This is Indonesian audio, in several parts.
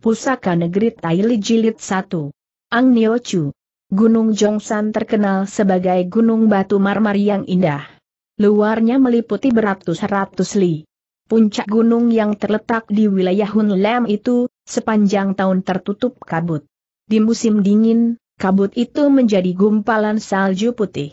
Pusaka Negeri Taili Jilid 1. Ang Nio Chu. Gunung Jongsan terkenal sebagai gunung batu marmer yang indah. Luarnya meliputi beratus-ratus li. Puncak gunung yang terletak di wilayah Hunlam itu, sepanjang tahun tertutup kabut. Di musim dingin, kabut itu menjadi gumpalan salju putih.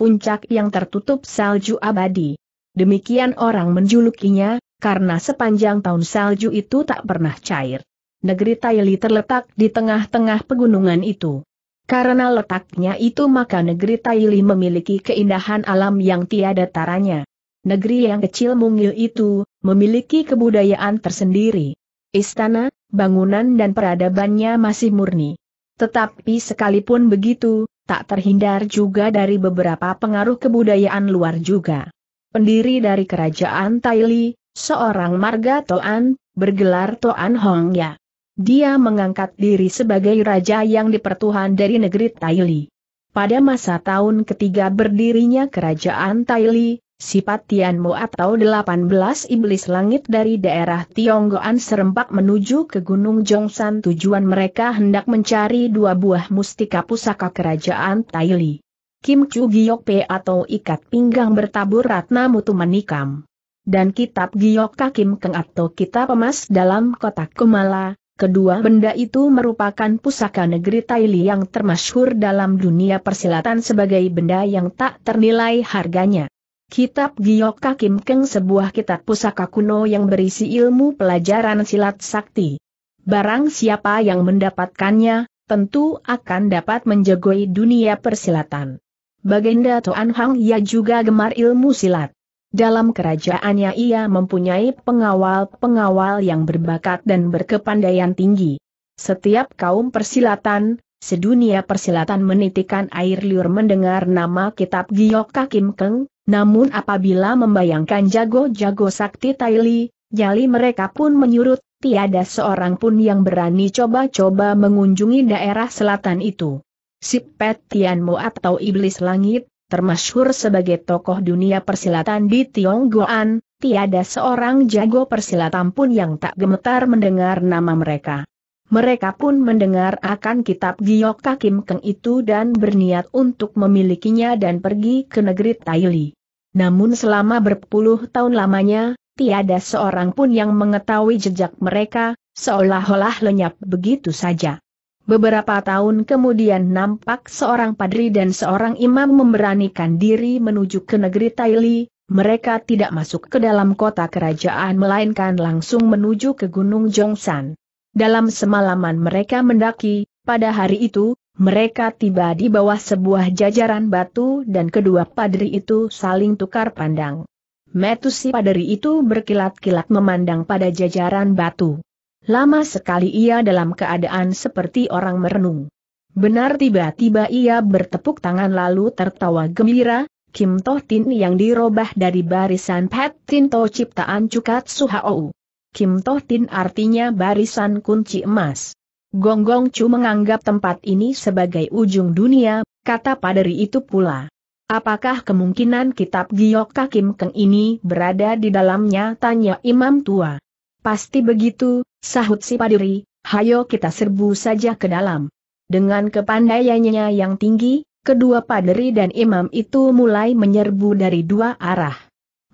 Puncak yang tertutup salju abadi. Demikian orang menjulukinya, karena sepanjang tahun salju itu tak pernah cair negeri Taili terletak di tengah-tengah pegunungan itu. Karena letaknya itu maka negeri Taili memiliki keindahan alam yang tiada taranya. Negeri yang kecil mungil itu, memiliki kebudayaan tersendiri. Istana, bangunan dan peradabannya masih murni. Tetapi sekalipun begitu, tak terhindar juga dari beberapa pengaruh kebudayaan luar juga. Pendiri dari kerajaan Taili, seorang marga Toan, bergelar Toan Hongya. Dia mengangkat diri sebagai raja yang dipertuhan dari negeri Taili. Pada masa tahun ketiga berdirinya kerajaan Taili, Sipat Tianmu atau 18 iblis langit dari daerah Tionggoan serempak menuju ke Gunung Jongsan tujuan mereka hendak mencari dua buah mustika pusaka kerajaan Taili. Kim Chu Pe atau ikat pinggang bertabur ratna mutu manikam, Dan kitab Giokka Kim Keng atau kitab emas dalam kotak kumala, Kedua benda itu merupakan pusaka negeri Taili yang termasyhur dalam dunia persilatan sebagai benda yang tak ternilai harganya. Kitab Giyok Kakim Keng sebuah kitab pusaka kuno yang berisi ilmu pelajaran silat sakti. Barang siapa yang mendapatkannya, tentu akan dapat menjegoi dunia persilatan. Baginda Toan Hang ia juga gemar ilmu silat. Dalam kerajaannya ia mempunyai pengawal-pengawal yang berbakat dan berkepandaian tinggi. Setiap kaum persilatan, sedunia persilatan menitikan air liur mendengar nama kitab Giyok Kakim Keng, namun apabila membayangkan jago-jago sakti Taili, jali mereka pun menyurut, tiada seorang pun yang berani coba-coba mengunjungi daerah selatan itu. Sipet Mo atau Iblis Langit, termasyhur sebagai tokoh dunia persilatan di Tionggoan, tiada seorang jago persilatan pun yang tak gemetar mendengar nama mereka. Mereka pun mendengar akan kitab Giyok Kakim Keng itu dan berniat untuk memilikinya dan pergi ke negeri Taili. Namun selama berpuluh tahun lamanya, tiada seorang pun yang mengetahui jejak mereka, seolah-olah lenyap begitu saja. Beberapa tahun kemudian nampak seorang padri dan seorang imam memberanikan diri menuju ke negeri Taili, mereka tidak masuk ke dalam kota kerajaan melainkan langsung menuju ke Gunung Jongsan. Dalam semalaman mereka mendaki, pada hari itu, mereka tiba di bawah sebuah jajaran batu dan kedua padri itu saling tukar pandang. Metusi padri itu berkilat-kilat memandang pada jajaran batu. Lama sekali ia dalam keadaan seperti orang merenung. Benar tiba-tiba ia bertepuk tangan lalu tertawa gembira, Kim Toh Tin yang dirobah dari barisan Pat Tin To ciptaan Cukat Suhaou. Kim Toh Tin artinya barisan kunci emas. Gonggong Chu menganggap tempat ini sebagai ujung dunia, kata paderi itu pula. Apakah kemungkinan kitab Giyok Kakim Keng ini berada di dalamnya tanya imam tua. Pasti begitu, sahut si Padiri, hayo kita serbu saja ke dalam. Dengan kepandaiannya yang tinggi, kedua Padiri dan Imam itu mulai menyerbu dari dua arah.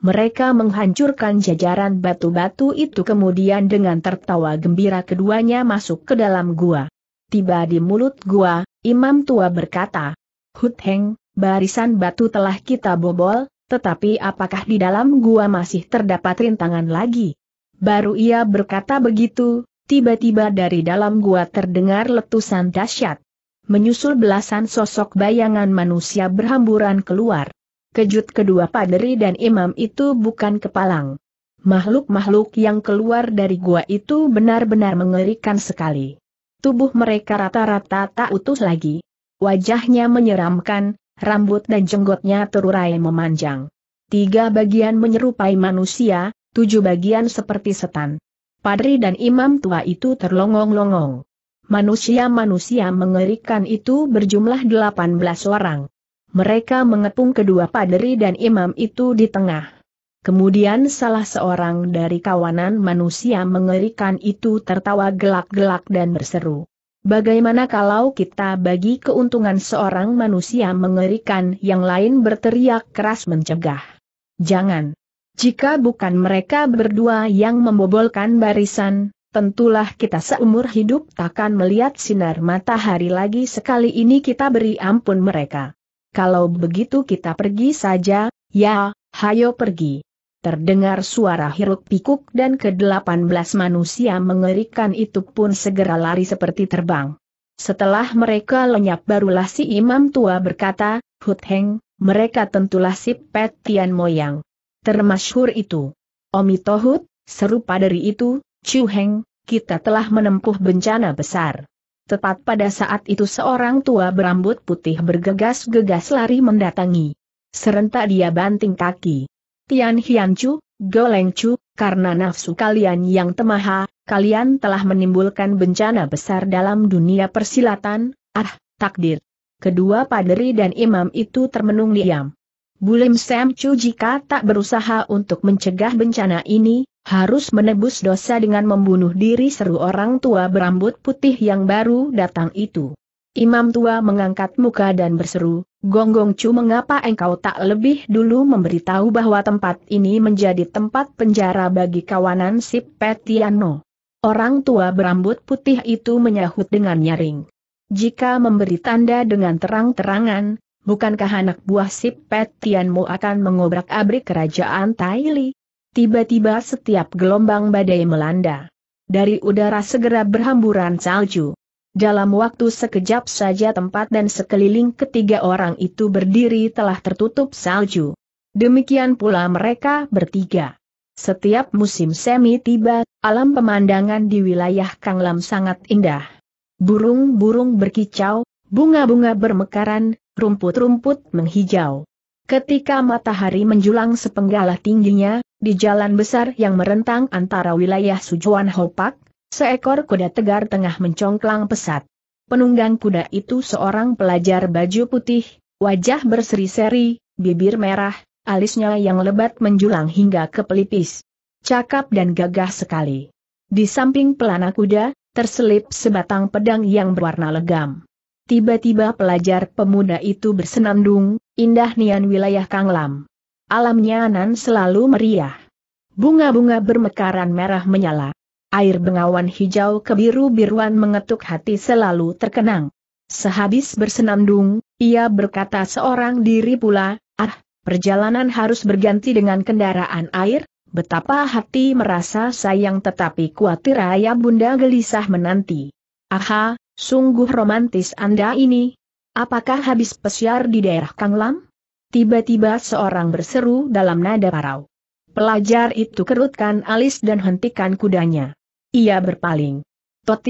Mereka menghancurkan jajaran batu-batu itu kemudian dengan tertawa gembira keduanya masuk ke dalam gua. Tiba di mulut gua, Imam tua berkata, Hut Heng, barisan batu telah kita bobol, tetapi apakah di dalam gua masih terdapat rintangan lagi? Baru ia berkata begitu, tiba-tiba dari dalam gua terdengar letusan dahsyat. Menyusul belasan sosok bayangan manusia berhamburan keluar. Kejut kedua paderi dan imam itu bukan kepalang. Makhluk-makhluk yang keluar dari gua itu benar-benar mengerikan sekali. Tubuh mereka rata-rata tak utuh lagi. Wajahnya menyeramkan, rambut dan jenggotnya terurai memanjang. Tiga bagian menyerupai manusia, tujuh bagian seperti setan. Padri dan imam tua itu terlongong-longong. Manusia-manusia mengerikan itu berjumlah 18 orang. Mereka mengepung kedua padri dan imam itu di tengah. Kemudian salah seorang dari kawanan manusia mengerikan itu tertawa gelak-gelak dan berseru. Bagaimana kalau kita bagi keuntungan seorang manusia mengerikan yang lain berteriak keras mencegah? Jangan. Jika bukan mereka berdua yang membobolkan barisan, tentulah kita seumur hidup takkan melihat sinar matahari lagi sekali ini kita beri ampun mereka. Kalau begitu kita pergi saja, ya, hayo pergi. Terdengar suara hiruk pikuk dan ke-18 manusia mengerikan itu pun segera lari seperti terbang. Setelah mereka lenyap barulah si imam tua berkata, Hut mereka tentulah si Pet Tian Moyang termasyhur itu. Omi Tohut, serupa dari itu, Chu Heng, kita telah menempuh bencana besar. Tepat pada saat itu seorang tua berambut putih bergegas-gegas lari mendatangi. Serentak dia banting kaki. Tian Hian Chu, Goleng Chu, karena nafsu kalian yang temaha, kalian telah menimbulkan bencana besar dalam dunia persilatan, ah, takdir. Kedua paderi dan imam itu termenung diam. Bulim Sam Chu jika tak berusaha untuk mencegah bencana ini, harus menebus dosa dengan membunuh diri seru orang tua berambut putih yang baru datang itu. Imam tua mengangkat muka dan berseru, Gonggong Chu mengapa engkau tak lebih dulu memberitahu bahwa tempat ini menjadi tempat penjara bagi kawanan si Petiano. Orang tua berambut putih itu menyahut dengan nyaring. Jika memberi tanda dengan terang-terangan, bukankah anak buah si Pet Tianmu akan mengobrak-abrik kerajaan Taili? Tiba-tiba setiap gelombang badai melanda. Dari udara segera berhamburan salju. Dalam waktu sekejap saja tempat dan sekeliling ketiga orang itu berdiri telah tertutup salju. Demikian pula mereka bertiga. Setiap musim semi tiba, alam pemandangan di wilayah Kanglam sangat indah. Burung-burung berkicau, bunga-bunga bermekaran, rumput-rumput menghijau. Ketika matahari menjulang sepenggalah tingginya, di jalan besar yang merentang antara wilayah Sujuan Hopak, seekor kuda tegar tengah mencongklang pesat. Penunggang kuda itu seorang pelajar baju putih, wajah berseri-seri, bibir merah, alisnya yang lebat menjulang hingga ke pelipis. Cakap dan gagah sekali. Di samping pelana kuda, terselip sebatang pedang yang berwarna legam. Tiba-tiba pelajar pemuda itu bersenandung, indah nian wilayah Kanglam. Alamnya nan selalu meriah. Bunga-bunga bermekaran merah menyala. Air bengawan hijau kebiru-biruan mengetuk hati selalu terkenang. Sehabis bersenandung, ia berkata seorang diri pula, ah, perjalanan harus berganti dengan kendaraan air, betapa hati merasa sayang tetapi kuatir ayah bunda gelisah menanti. Aha, Sungguh romantis Anda ini. Apakah habis pesiar di daerah Kanglam? Tiba-tiba seorang berseru dalam nada parau. Pelajar itu kerutkan alis dan hentikan kudanya. Ia berpaling.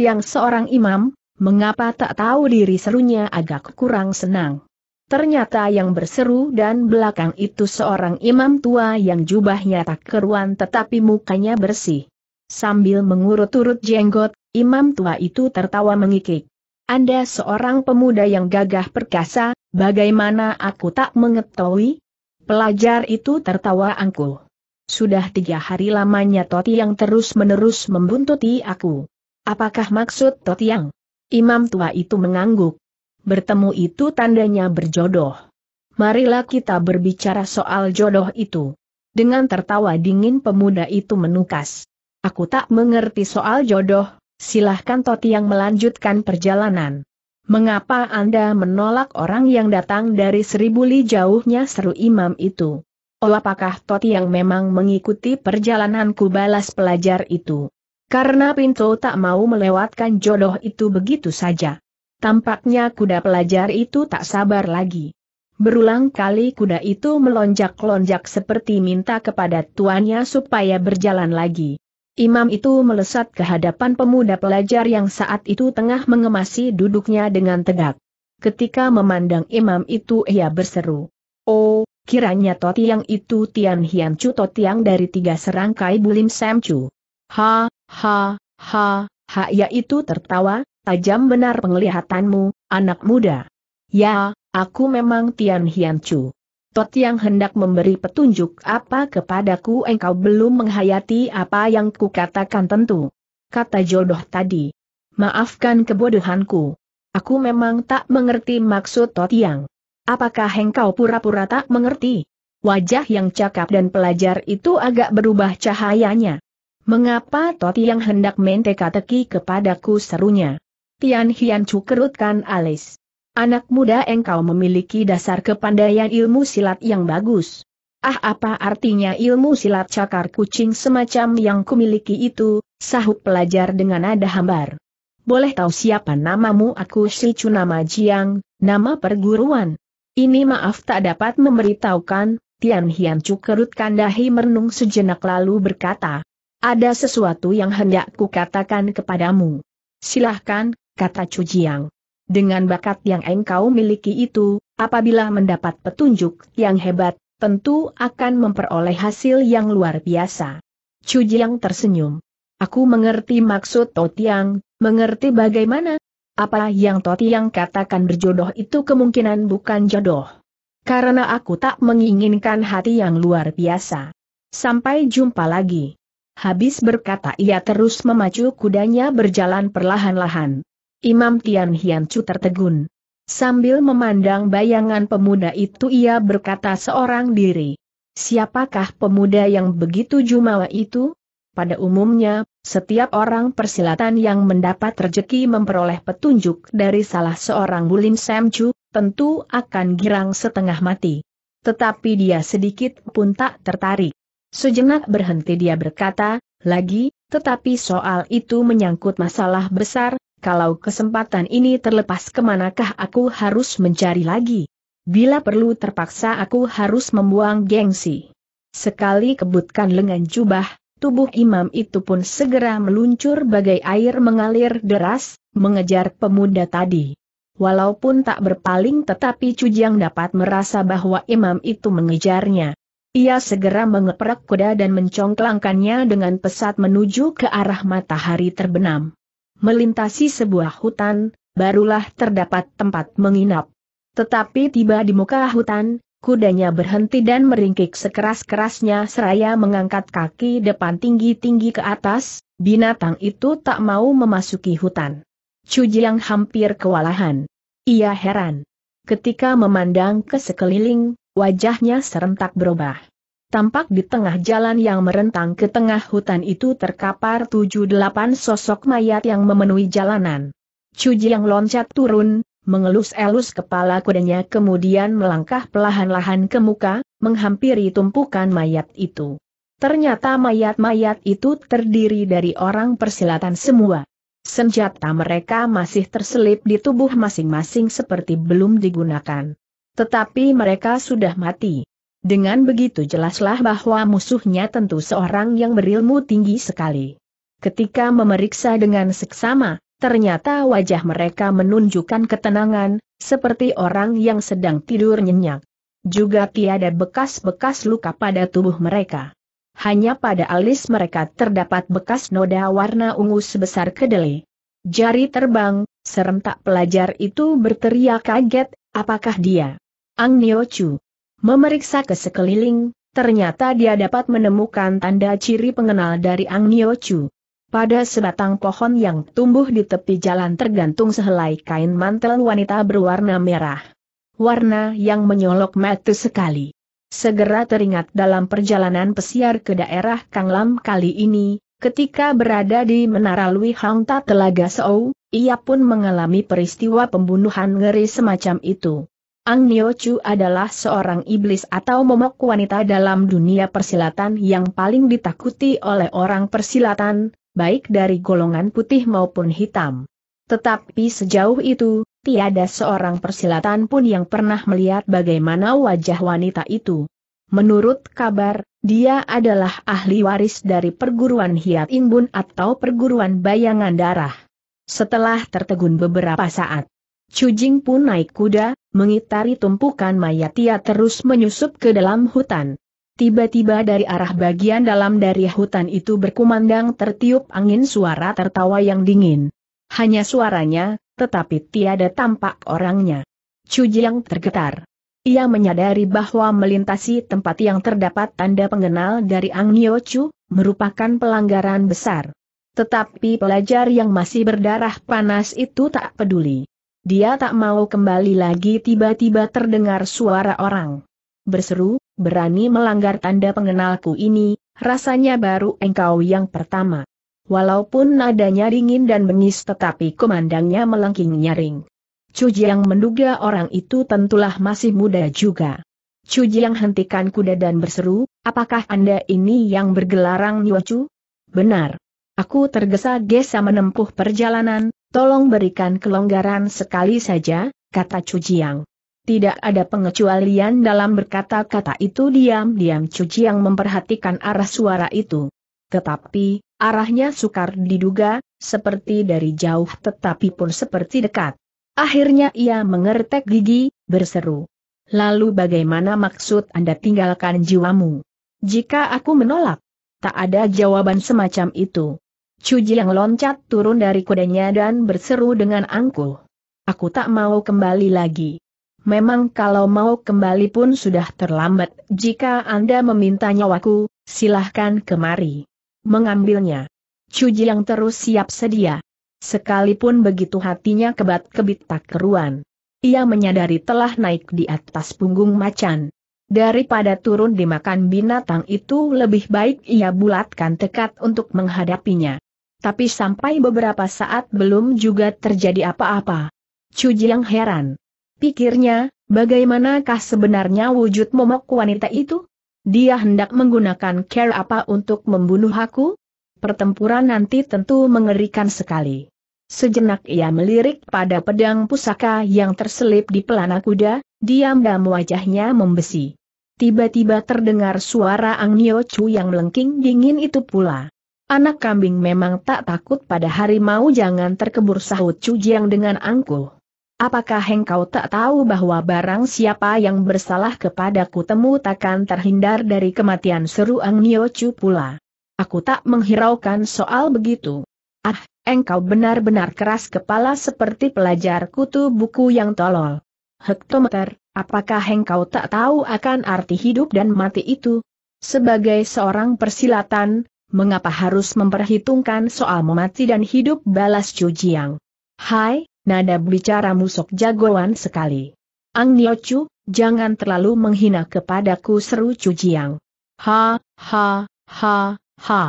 yang seorang imam, mengapa tak tahu diri serunya agak kurang senang. Ternyata yang berseru dan belakang itu seorang imam tua yang jubahnya tak keruan tetapi mukanya bersih. Sambil mengurut-urut jenggot, Imam tua itu tertawa mengikik. Anda seorang pemuda yang gagah perkasa, bagaimana aku tak mengetahui? Pelajar itu tertawa angkuh. Sudah tiga hari lamanya Toti yang terus-menerus membuntuti aku. Apakah maksud Toti yang? Imam tua itu mengangguk. Bertemu itu tandanya berjodoh. Marilah kita berbicara soal jodoh itu. Dengan tertawa dingin pemuda itu menukas. Aku tak mengerti soal jodoh, Silahkan Toti yang melanjutkan perjalanan. Mengapa Anda menolak orang yang datang dari seribu li jauhnya seru imam itu? Oh apakah yang memang mengikuti perjalananku balas pelajar itu? Karena Pinto tak mau melewatkan jodoh itu begitu saja. Tampaknya kuda pelajar itu tak sabar lagi. Berulang kali kuda itu melonjak-lonjak seperti minta kepada tuannya supaya berjalan lagi. Imam itu melesat ke hadapan pemuda pelajar yang saat itu tengah mengemasi duduknya dengan tegak. Ketika memandang imam itu ia berseru. Oh, kiranya totiang itu Tian Hian Chu Toti dari tiga serangkai bulim Sam Chu. Ha, ha, ha, ha ya itu tertawa, tajam benar penglihatanmu, anak muda. Ya, aku memang Tian Hian Chu. Tot yang hendak memberi petunjuk apa kepadaku engkau belum menghayati apa yang kukatakan tentu. Kata jodoh tadi. Maafkan kebodohanku. Aku memang tak mengerti maksud Tot yang. Apakah engkau pura-pura tak mengerti? Wajah yang cakap dan pelajar itu agak berubah cahayanya. Mengapa Toti yang hendak menteka-teki kepadaku serunya? Tian Hian Chu kerutkan alis. Anak muda engkau memiliki dasar kepandaian ilmu silat yang bagus. Ah apa artinya ilmu silat cakar kucing semacam yang kumiliki itu, sahut pelajar dengan nada hambar. Boleh tahu siapa namamu aku si Cunama Jiang, nama perguruan. Ini maaf tak dapat memberitahukan, Tian Hian Cu kerutkan dahi merenung sejenak lalu berkata. Ada sesuatu yang hendak kukatakan kepadamu. Silahkan, kata Chu Jiang. Dengan bakat yang engkau miliki itu, apabila mendapat petunjuk yang hebat, tentu akan memperoleh hasil yang luar biasa. Chu Jiang tersenyum. Aku mengerti maksud Totiang, mengerti bagaimana. Apa yang Totiang katakan berjodoh itu kemungkinan bukan jodoh. Karena aku tak menginginkan hati yang luar biasa. Sampai jumpa lagi. Habis berkata ia terus memacu kudanya berjalan perlahan-lahan. Imam Tian Hian Chu tertegun. Sambil memandang bayangan pemuda itu ia berkata seorang diri. Siapakah pemuda yang begitu jumawa itu? Pada umumnya, setiap orang persilatan yang mendapat rejeki memperoleh petunjuk dari salah seorang bulim Chu, tentu akan girang setengah mati. Tetapi dia sedikit pun tak tertarik. Sejenak berhenti dia berkata, lagi, tetapi soal itu menyangkut masalah besar, kalau kesempatan ini terlepas kemanakah aku harus mencari lagi? Bila perlu terpaksa aku harus membuang gengsi. Sekali kebutkan lengan jubah, tubuh imam itu pun segera meluncur bagai air mengalir deras, mengejar pemuda tadi. Walaupun tak berpaling tetapi Cujang dapat merasa bahwa imam itu mengejarnya. Ia segera mengeprak kuda dan mencongklangkannya dengan pesat menuju ke arah matahari terbenam melintasi sebuah hutan, barulah terdapat tempat menginap. Tetapi tiba di muka hutan, kudanya berhenti dan meringkik sekeras-kerasnya seraya mengangkat kaki depan tinggi-tinggi ke atas, binatang itu tak mau memasuki hutan. yang hampir kewalahan. Ia heran. Ketika memandang ke sekeliling, wajahnya serentak berubah. Tampak di tengah jalan yang merentang ke tengah hutan itu terkapar tujuh delapan sosok mayat yang memenuhi jalanan. Cuji yang loncat turun, mengelus-elus kepala kudanya kemudian melangkah perlahan-lahan ke muka, menghampiri tumpukan mayat itu. Ternyata mayat-mayat itu terdiri dari orang persilatan semua. Senjata mereka masih terselip di tubuh masing-masing seperti belum digunakan. Tetapi mereka sudah mati. Dengan begitu jelaslah bahwa musuhnya tentu seorang yang berilmu tinggi sekali. Ketika memeriksa dengan seksama, ternyata wajah mereka menunjukkan ketenangan, seperti orang yang sedang tidur nyenyak. Juga tiada bekas-bekas luka pada tubuh mereka. Hanya pada alis mereka terdapat bekas noda warna ungu sebesar kedelai. Jari terbang, serentak pelajar itu berteriak kaget, apakah dia? Ang Nio Chu. Memeriksa ke sekeliling, ternyata dia dapat menemukan tanda ciri pengenal dari Ang Nio Chu. Pada sebatang pohon yang tumbuh di tepi jalan tergantung sehelai kain mantel wanita berwarna merah. Warna yang menyolok mata sekali. Segera teringat dalam perjalanan pesiar ke daerah Kanglam kali ini, ketika berada di Menara Lui Hang Telaga Sou, ia pun mengalami peristiwa pembunuhan ngeri semacam itu. Ang Nio Chu adalah seorang iblis atau momok wanita dalam dunia persilatan yang paling ditakuti oleh orang persilatan, baik dari golongan putih maupun hitam. Tetapi sejauh itu, tiada seorang persilatan pun yang pernah melihat bagaimana wajah wanita itu. Menurut kabar, dia adalah ahli waris dari perguruan Hiat Imbun atau perguruan bayangan darah. Setelah tertegun beberapa saat, Cujing pun naik kuda, mengitari tumpukan mayat ia terus menyusup ke dalam hutan. Tiba-tiba dari arah bagian dalam dari hutan itu berkumandang tertiup angin suara tertawa yang dingin. Hanya suaranya, tetapi tiada tampak orangnya. Chu tergetar. Ia menyadari bahwa melintasi tempat yang terdapat tanda pengenal dari Ang Chu merupakan pelanggaran besar. Tetapi pelajar yang masih berdarah panas itu tak peduli. Dia tak mau kembali lagi tiba-tiba terdengar suara orang. Berseru, berani melanggar tanda pengenalku ini, rasanya baru engkau yang pertama. Walaupun nadanya dingin dan bengis tetapi kumandangnya melengking nyaring. Jiang menduga orang itu tentulah masih muda juga. Jiang hentikan kuda dan berseru, apakah Anda ini yang bergelarang Nyocu? Benar. Aku tergesa-gesa menempuh perjalanan, Tolong berikan kelonggaran sekali saja, kata Cujiang. Tidak ada pengecualian dalam berkata-kata itu diam-diam Cujiang memperhatikan arah suara itu. Tetapi, arahnya sukar diduga, seperti dari jauh tetapi pun seperti dekat. Akhirnya ia mengertek gigi, berseru. Lalu bagaimana maksud Anda tinggalkan jiwamu? Jika aku menolak? Tak ada jawaban semacam itu. Cuji yang loncat turun dari kudanya dan berseru dengan angkuh. Aku tak mau kembali lagi. Memang kalau mau kembali pun sudah terlambat, jika Anda meminta nyawaku, silahkan kemari. Mengambilnya. Cuji yang terus siap sedia. Sekalipun begitu hatinya kebat-kebit tak keruan. Ia menyadari telah naik di atas punggung macan. Daripada turun dimakan binatang itu lebih baik ia bulatkan tekad untuk menghadapinya. Tapi sampai beberapa saat belum juga terjadi apa-apa. Chu Jiang heran. Pikirnya, bagaimanakah sebenarnya wujud momok wanita itu? Dia hendak menggunakan care apa untuk membunuh aku? Pertempuran nanti tentu mengerikan sekali. Sejenak ia melirik pada pedang pusaka yang terselip di pelana kuda, diam-diam wajahnya membesi. Tiba-tiba terdengar suara Ang Nio Chu yang melengking dingin itu pula. Anak kambing memang tak takut pada harimau jangan terkebur sahut Cujiang dengan angkuh. Apakah engkau tak tahu bahwa barang siapa yang bersalah kepadaku temu takkan terhindar dari kematian seru Ang Nio Chu pula. Aku tak menghiraukan soal begitu. Ah, engkau benar-benar keras kepala seperti pelajar kutu buku yang tolol. Hektometer, apakah engkau tak tahu akan arti hidup dan mati itu? Sebagai seorang persilatan, mengapa harus memperhitungkan soal memati dan hidup balas Jiang. Hai, nada bicara musok jagoan sekali. Ang Niochu, jangan terlalu menghina kepadaku seru Jiang. Ha, ha, ha, ha.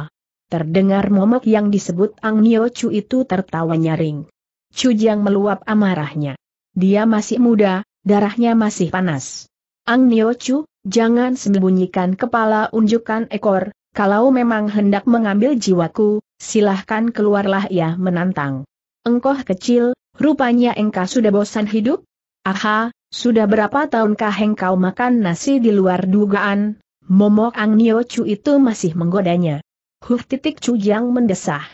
Terdengar momok yang disebut Ang Niochu itu tertawa nyaring. Jiang meluap amarahnya. Dia masih muda, darahnya masih panas. Ang Niochu, jangan sembunyikan kepala unjukkan ekor, kalau memang hendak mengambil jiwaku, silahkan keluarlah ya menantang. Engkau kecil, rupanya engkau sudah bosan hidup? Aha, sudah berapa tahunkah engkau makan nasi di luar dugaan? Momok Ang Nio Chu itu masih menggodanya. Huh titik Yang mendesah.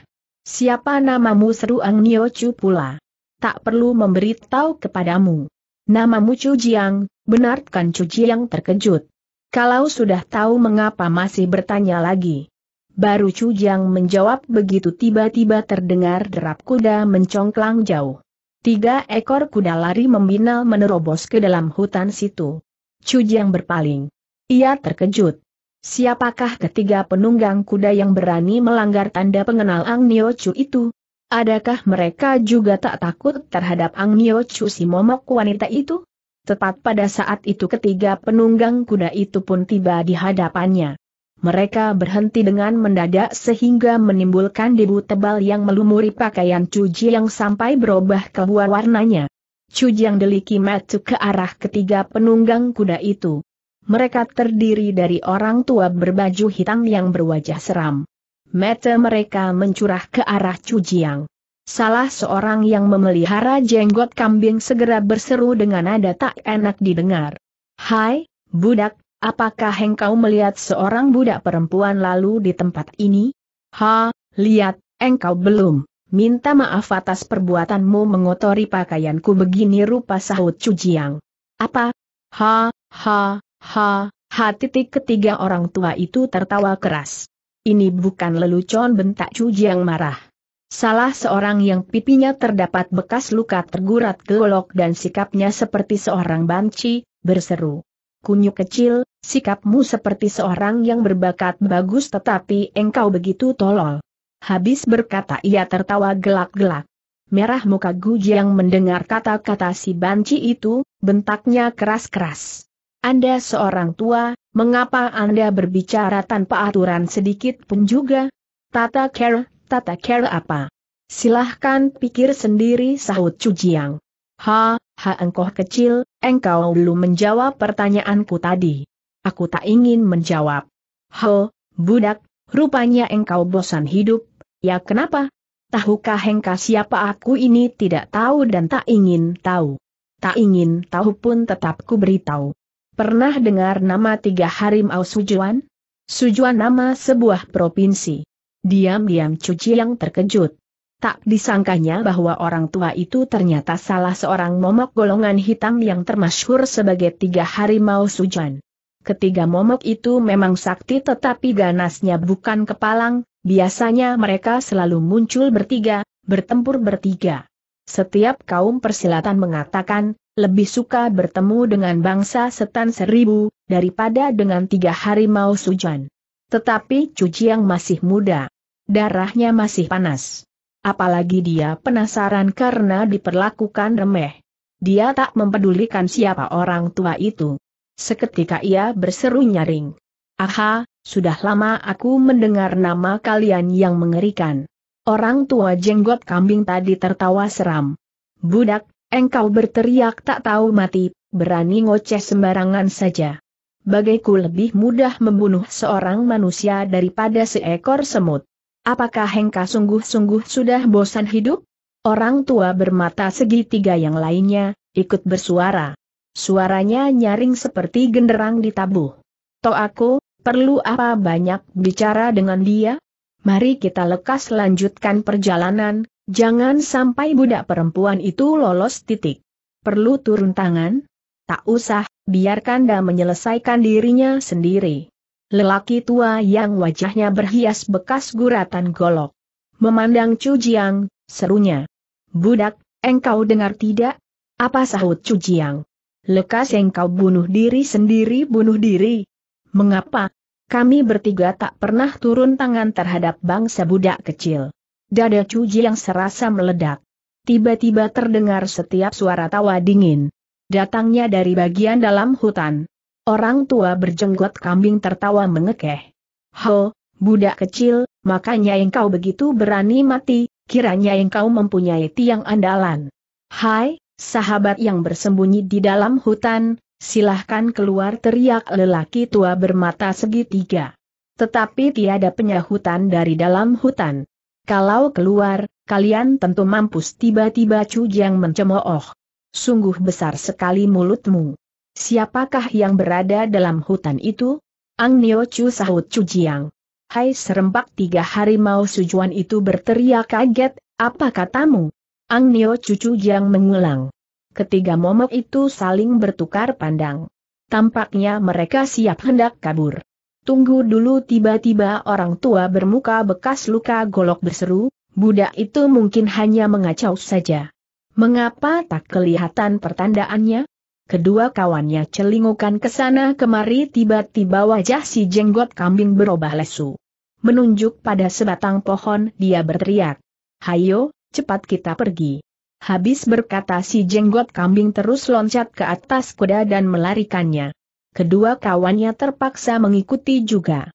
Siapa namamu seru Ang Nio Chu pula? Tak perlu memberitahu kepadamu. Namamu Chu Jiang, benarkan Chu Jiang terkejut. Kalau sudah tahu mengapa masih bertanya lagi. Baru Jiang menjawab begitu tiba-tiba terdengar derap kuda mencongklang jauh. Tiga ekor kuda lari membinal menerobos ke dalam hutan situ. Jiang berpaling. Ia terkejut. Siapakah ketiga penunggang kuda yang berani melanggar tanda pengenal Ang Nio Chu itu? Adakah mereka juga tak takut terhadap Ang Nio Chu si momok wanita itu? Tepat pada saat itu ketiga penunggang kuda itu pun tiba di hadapannya. Mereka berhenti dengan mendadak sehingga menimbulkan debu tebal yang melumuri pakaian cuci yang sampai berubah keluar warnanya. Cuci yang deliki matu ke arah ketiga penunggang kuda itu. Mereka terdiri dari orang tua berbaju hitam yang berwajah seram. Mata mereka mencurah ke arah Cujiang. Salah seorang yang memelihara jenggot kambing segera berseru dengan nada tak enak didengar. Hai, budak, apakah engkau melihat seorang budak perempuan lalu di tempat ini? Ha, lihat, engkau belum. Minta maaf atas perbuatanmu mengotori pakaianku begini rupa sahut Cujiang. Apa? Ha, ha, ha, ha titik ketiga orang tua itu tertawa keras. Ini bukan lelucon bentak Cujiang marah. Salah seorang yang pipinya terdapat bekas luka tergurat golok dan sikapnya seperti seorang banci, berseru. Kunyuk kecil, sikapmu seperti seorang yang berbakat bagus tetapi engkau begitu tolol. Habis berkata ia tertawa gelak-gelak. Merah muka Gujiang mendengar kata-kata si banci itu, bentaknya keras-keras. Anda seorang tua, mengapa Anda berbicara tanpa aturan sedikit pun juga? Tata Kera tata cara apa? Silahkan pikir sendiri sahut Cujiang. Ha, ha engkau kecil, engkau belum menjawab pertanyaanku tadi. Aku tak ingin menjawab. Ho, budak, rupanya engkau bosan hidup, ya kenapa? Tahukah engkau siapa aku ini tidak tahu dan tak ingin tahu. Tak ingin tahu pun tetap ku beritahu. Pernah dengar nama tiga harimau Sujuan? Sujuan nama sebuah provinsi. Diam-diam cuci yang terkejut. Tak disangkanya bahwa orang tua itu ternyata salah seorang momok golongan hitam yang termasyhur sebagai tiga harimau sujan. Ketiga momok itu memang sakti tetapi ganasnya bukan kepalang, biasanya mereka selalu muncul bertiga, bertempur bertiga. Setiap kaum persilatan mengatakan, lebih suka bertemu dengan bangsa setan seribu, daripada dengan tiga harimau sujan. Tetapi Cuci yang masih muda Darahnya masih panas. Apalagi dia penasaran karena diperlakukan remeh. Dia tak mempedulikan siapa orang tua itu. Seketika ia berseru nyaring. Aha, sudah lama aku mendengar nama kalian yang mengerikan. Orang tua jenggot kambing tadi tertawa seram. Budak, engkau berteriak tak tahu mati, berani ngoceh sembarangan saja. Bagaiku lebih mudah membunuh seorang manusia daripada seekor semut. Apakah Hengka sungguh-sungguh sudah bosan hidup? Orang tua bermata segitiga yang lainnya, ikut bersuara. Suaranya nyaring seperti genderang di ditabuh. Toh aku, perlu apa banyak bicara dengan dia? Mari kita lekas lanjutkan perjalanan, jangan sampai budak perempuan itu lolos titik. Perlu turun tangan? Tak usah, biarkan dia menyelesaikan dirinya sendiri lelaki tua yang wajahnya berhias bekas guratan golok. Memandang Chu Jiang, serunya. Budak, engkau dengar tidak? Apa sahut Chu Jiang? Lekas engkau bunuh diri sendiri bunuh diri. Mengapa? Kami bertiga tak pernah turun tangan terhadap bangsa budak kecil. Dada Chu Jiang serasa meledak. Tiba-tiba terdengar setiap suara tawa dingin. Datangnya dari bagian dalam hutan. Orang tua berjenggot kambing tertawa mengekeh. Ho, budak kecil, makanya engkau begitu berani mati, kiranya engkau mempunyai tiang andalan. Hai, sahabat yang bersembunyi di dalam hutan, silahkan keluar teriak lelaki tua bermata segitiga. Tetapi tiada penyahutan dari dalam hutan. Kalau keluar, kalian tentu mampus tiba-tiba cujang mencemooh. Sungguh besar sekali mulutmu. Siapakah yang berada dalam hutan itu? Ang Nio Chu sahut Chu Jiang. Hai serempak tiga harimau sujuan itu berteriak kaget, apa katamu? Ang Nio Chu Chu Jiang mengulang. Ketiga momok itu saling bertukar pandang. Tampaknya mereka siap hendak kabur. Tunggu dulu tiba-tiba orang tua bermuka bekas luka golok berseru, budak itu mungkin hanya mengacau saja. Mengapa tak kelihatan pertandaannya? Kedua kawannya celingukan ke sana kemari tiba-tiba wajah si jenggot kambing berubah lesu. Menunjuk pada sebatang pohon dia berteriak. Hayo, cepat kita pergi. Habis berkata si jenggot kambing terus loncat ke atas kuda dan melarikannya. Kedua kawannya terpaksa mengikuti juga.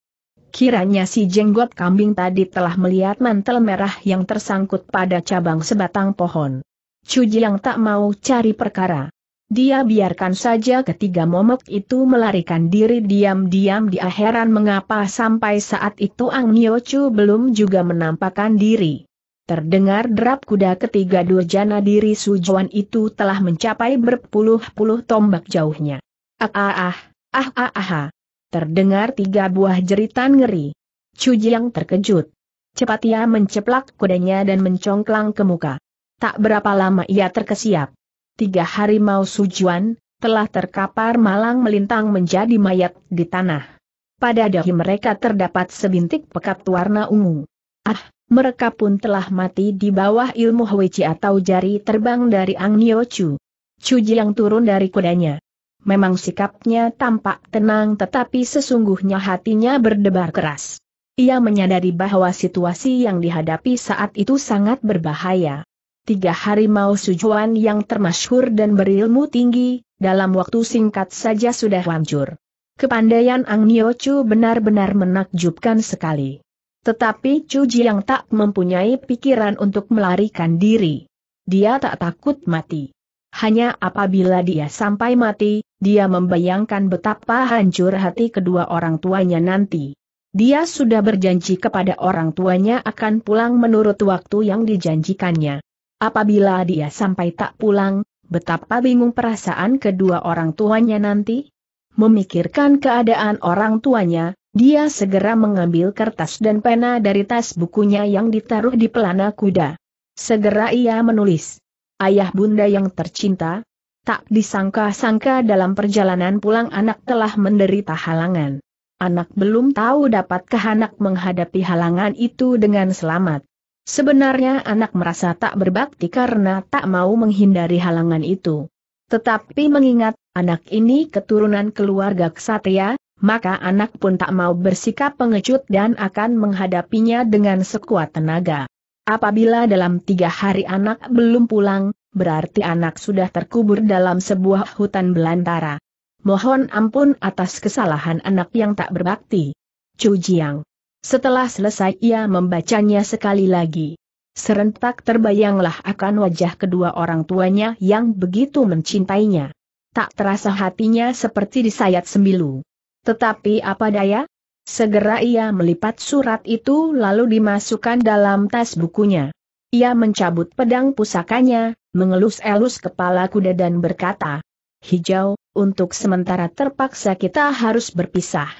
Kiranya si jenggot kambing tadi telah melihat mantel merah yang tersangkut pada cabang sebatang pohon. Cuji yang tak mau cari perkara dia biarkan saja ketiga momok itu melarikan diri diam-diam di akhiran mengapa sampai saat itu Ang Niochu belum juga menampakkan diri. Terdengar derap kuda ketiga durjana diri Sujuan itu telah mencapai berpuluh-puluh tombak jauhnya. Ah ah ah, ah ah ah. ah. Terdengar tiga buah jeritan ngeri. Cujiang terkejut. Cepat ia menceplak kudanya dan mencongklang ke muka. Tak berapa lama ia terkesiap tiga harimau sujuan, telah terkapar malang melintang menjadi mayat di tanah. Pada dahi mereka terdapat sebintik pekat warna ungu. Ah, mereka pun telah mati di bawah ilmu Hweci atau jari terbang dari Ang Nyo Chu. Chu yang turun dari kudanya. Memang sikapnya tampak tenang tetapi sesungguhnya hatinya berdebar keras. Ia menyadari bahwa situasi yang dihadapi saat itu sangat berbahaya tiga harimau sujuan yang termasyhur dan berilmu tinggi, dalam waktu singkat saja sudah hancur. Kepandaian Ang Niochu benar-benar menakjubkan sekali. Tetapi Cuji yang tak mempunyai pikiran untuk melarikan diri. Dia tak takut mati. Hanya apabila dia sampai mati, dia membayangkan betapa hancur hati kedua orang tuanya nanti. Dia sudah berjanji kepada orang tuanya akan pulang menurut waktu yang dijanjikannya. Apabila dia sampai tak pulang, betapa bingung perasaan kedua orang tuanya nanti. Memikirkan keadaan orang tuanya, dia segera mengambil kertas dan pena dari tas bukunya yang ditaruh di pelana kuda. Segera ia menulis, Ayah bunda yang tercinta, tak disangka-sangka dalam perjalanan pulang anak telah menderita halangan. Anak belum tahu dapatkah anak menghadapi halangan itu dengan selamat. Sebenarnya anak merasa tak berbakti karena tak mau menghindari halangan itu. Tetapi mengingat, anak ini keturunan keluarga ksatria, maka anak pun tak mau bersikap pengecut dan akan menghadapinya dengan sekuat tenaga. Apabila dalam tiga hari anak belum pulang, berarti anak sudah terkubur dalam sebuah hutan belantara. Mohon ampun atas kesalahan anak yang tak berbakti. Chu Jiang setelah selesai ia membacanya sekali lagi. Serentak terbayanglah akan wajah kedua orang tuanya yang begitu mencintainya. Tak terasa hatinya seperti disayat sembilu. Tetapi apa daya? Segera ia melipat surat itu lalu dimasukkan dalam tas bukunya. Ia mencabut pedang pusakanya, mengelus-elus kepala kuda dan berkata, Hijau, untuk sementara terpaksa kita harus berpisah.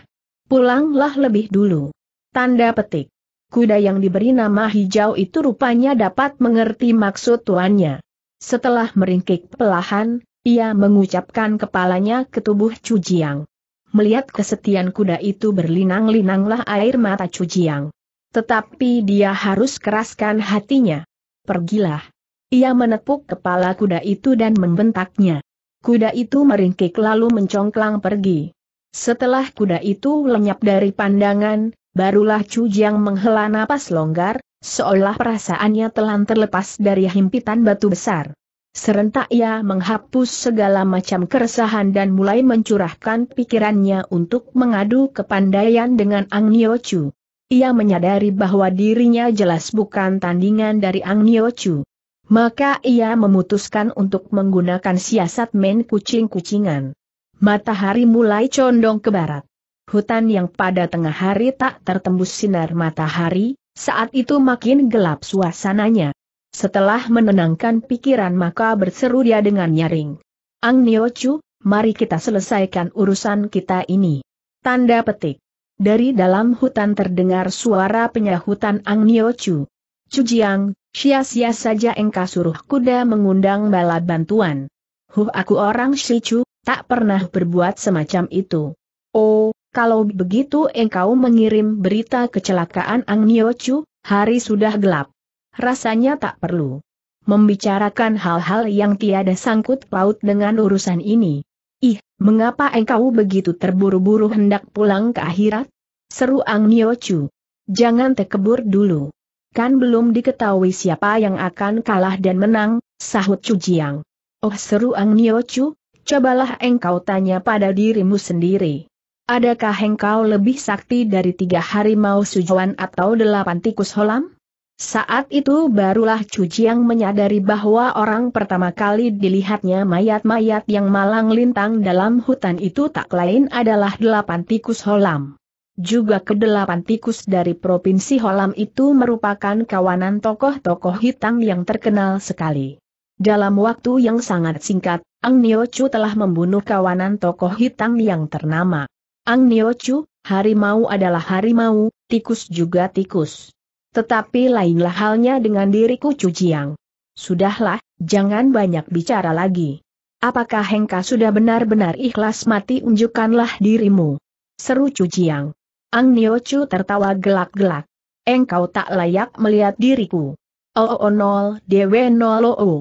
Pulanglah lebih dulu. Tanda petik. Kuda yang diberi nama hijau itu rupanya dapat mengerti maksud tuannya. Setelah meringkik pelahan, ia mengucapkan kepalanya ke tubuh Cujiang. Melihat kesetiaan kuda itu berlinang-linanglah air mata Cujiang. Tetapi dia harus keraskan hatinya. Pergilah. Ia menepuk kepala kuda itu dan membentaknya. Kuda itu meringkik lalu mencongklang pergi. Setelah kuda itu lenyap dari pandangan, Barulah Chu Jiang menghela napas longgar, seolah perasaannya telah terlepas dari himpitan batu besar. Serentak ia menghapus segala macam keresahan dan mulai mencurahkan pikirannya untuk mengadu kepandaian dengan Ang Nio Chu. Ia menyadari bahwa dirinya jelas bukan tandingan dari Ang Nio Chu. Maka ia memutuskan untuk menggunakan siasat main kucing-kucingan. Matahari mulai condong ke barat. Hutan yang pada tengah hari tak tertembus sinar matahari, saat itu makin gelap suasananya. Setelah menenangkan pikiran maka berseru dia dengan nyaring. Ang Niochu, mari kita selesaikan urusan kita ini. Tanda petik. Dari dalam hutan terdengar suara penyahutan Ang Niochu. Cujiang, sia-sia saja engkau suruh kuda mengundang bala bantuan. Huh aku orang Shichu, tak pernah berbuat semacam itu. Oh, kalau begitu engkau mengirim berita kecelakaan Ang Niochu, hari sudah gelap. Rasanya tak perlu membicarakan hal-hal yang tiada sangkut paut dengan urusan ini. Ih, mengapa engkau begitu terburu-buru hendak pulang ke akhirat? Seru Ang Niochu. Jangan tekebur dulu. Kan belum diketahui siapa yang akan kalah dan menang, sahut Chu Jiang. Oh seru Ang Niochu, cobalah engkau tanya pada dirimu sendiri. Adakah engkau lebih sakti dari tiga harimau sujuan atau delapan tikus holam? Saat itu barulah Cujiang menyadari bahwa orang pertama kali dilihatnya mayat-mayat yang malang lintang dalam hutan itu tak lain adalah delapan tikus holam. Juga kedelapan tikus dari provinsi Holam itu merupakan kawanan tokoh-tokoh hitam yang terkenal sekali. Dalam waktu yang sangat singkat, Ang Nio Chu telah membunuh kawanan tokoh hitam yang ternama. Ang Niochu, harimau adalah harimau, tikus juga tikus. Tetapi lainlah halnya dengan diriku Cujiang. Sudahlah, jangan banyak bicara lagi. Apakah Hengka sudah benar-benar ikhlas mati unjukkanlah dirimu. Seru Cujiang. Ang Niochu tertawa gelak-gelak. Engkau tak layak melihat diriku. Oo oh, oh, nol, dewe nol oo. Oh,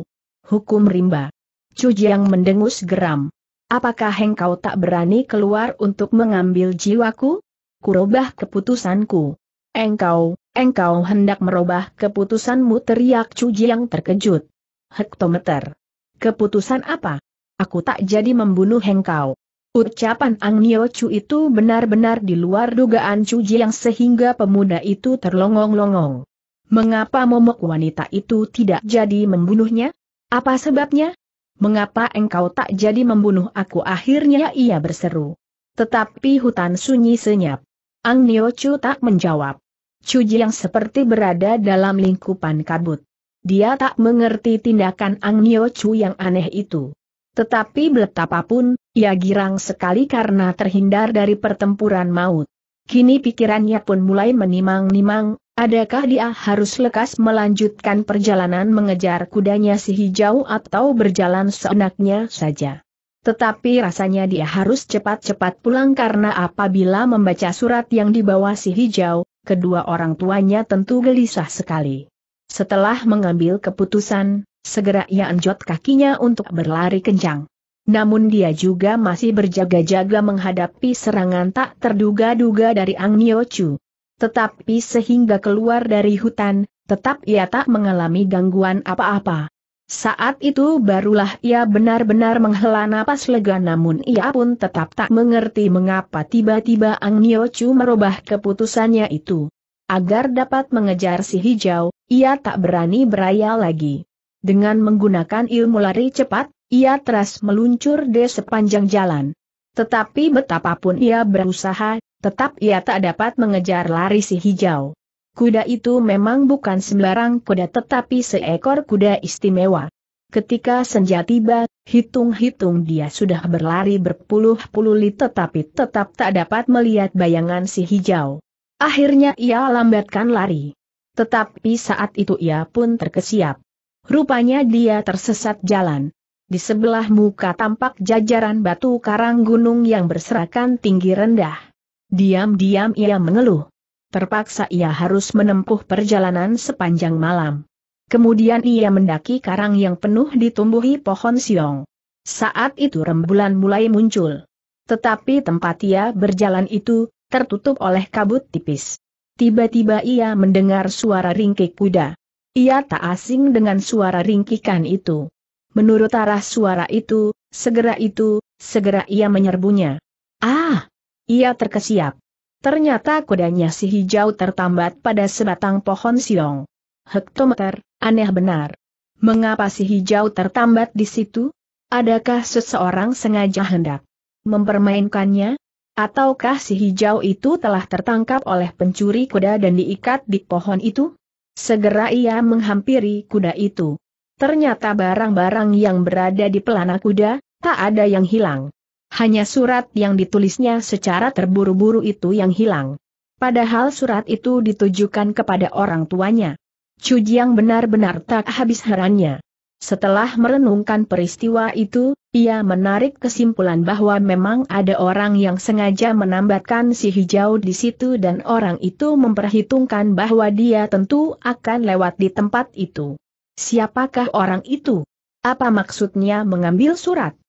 Hukum rimba. Cujiang mendengus geram. Apakah engkau tak berani keluar untuk mengambil jiwaku? Kurubah keputusanku. Engkau, engkau hendak merubah keputusanmu teriak Cuji yang terkejut. Hektometer. Keputusan apa? Aku tak jadi membunuh engkau. Ucapan Ang Nio Chu itu benar-benar di luar dugaan Cuji yang sehingga pemuda itu terlongong-longong. Mengapa momok wanita itu tidak jadi membunuhnya? Apa sebabnya? mengapa engkau tak jadi membunuh aku akhirnya ia berseru. Tetapi hutan sunyi senyap. Ang Nio Chu tak menjawab. Cuji yang seperti berada dalam lingkupan kabut. Dia tak mengerti tindakan Ang Nio Chu yang aneh itu. Tetapi betapapun, ia girang sekali karena terhindar dari pertempuran maut. Kini pikirannya pun mulai menimang-nimang, Adakah dia harus lekas melanjutkan perjalanan mengejar kudanya si hijau atau berjalan seenaknya saja? Tetapi rasanya dia harus cepat-cepat pulang karena apabila membaca surat yang dibawa si hijau, kedua orang tuanya tentu gelisah sekali. Setelah mengambil keputusan, segera ia anjot kakinya untuk berlari kencang. Namun dia juga masih berjaga-jaga menghadapi serangan tak terduga-duga dari Ang Nio Chu. Tetapi sehingga keluar dari hutan, tetap ia tak mengalami gangguan apa-apa. Saat itu barulah ia benar-benar menghela napas lega namun ia pun tetap tak mengerti mengapa tiba-tiba Ang Niochu merubah keputusannya itu. Agar dapat mengejar si hijau, ia tak berani berayal lagi. Dengan menggunakan ilmu lari cepat, ia terus meluncur di sepanjang jalan. Tetapi betapapun ia berusaha, Tetap ia tak dapat mengejar lari si hijau. Kuda itu memang bukan sembarang kuda tetapi seekor kuda istimewa. Ketika senja tiba, hitung-hitung dia sudah berlari berpuluh-puluh li tetapi tetap tak dapat melihat bayangan si hijau. Akhirnya ia lambatkan lari. Tetapi saat itu ia pun terkesiap. Rupanya dia tersesat jalan. Di sebelah muka tampak jajaran batu karang gunung yang berserakan tinggi rendah. Diam-diam ia mengeluh. Terpaksa ia harus menempuh perjalanan sepanjang malam. Kemudian ia mendaki karang yang penuh ditumbuhi pohon siong. Saat itu rembulan mulai muncul. Tetapi tempat ia berjalan itu, tertutup oleh kabut tipis. Tiba-tiba ia mendengar suara ringkik kuda. Ia tak asing dengan suara ringkikan itu. Menurut arah suara itu, segera itu, segera ia menyerbunya. Ah! Ia terkesiap. Ternyata kudanya si hijau tertambat pada sebatang pohon siong. Hektometer, aneh benar. Mengapa si hijau tertambat di situ? Adakah seseorang sengaja hendak mempermainkannya? Ataukah si hijau itu telah tertangkap oleh pencuri kuda dan diikat di pohon itu? Segera ia menghampiri kuda itu. Ternyata barang-barang yang berada di pelana kuda, tak ada yang hilang. Hanya surat yang ditulisnya secara terburu-buru itu yang hilang. Padahal surat itu ditujukan kepada orang tuanya. Chu Jiang benar-benar tak habis herannya. Setelah merenungkan peristiwa itu, ia menarik kesimpulan bahwa memang ada orang yang sengaja menambatkan si hijau di situ dan orang itu memperhitungkan bahwa dia tentu akan lewat di tempat itu. Siapakah orang itu? Apa maksudnya mengambil surat?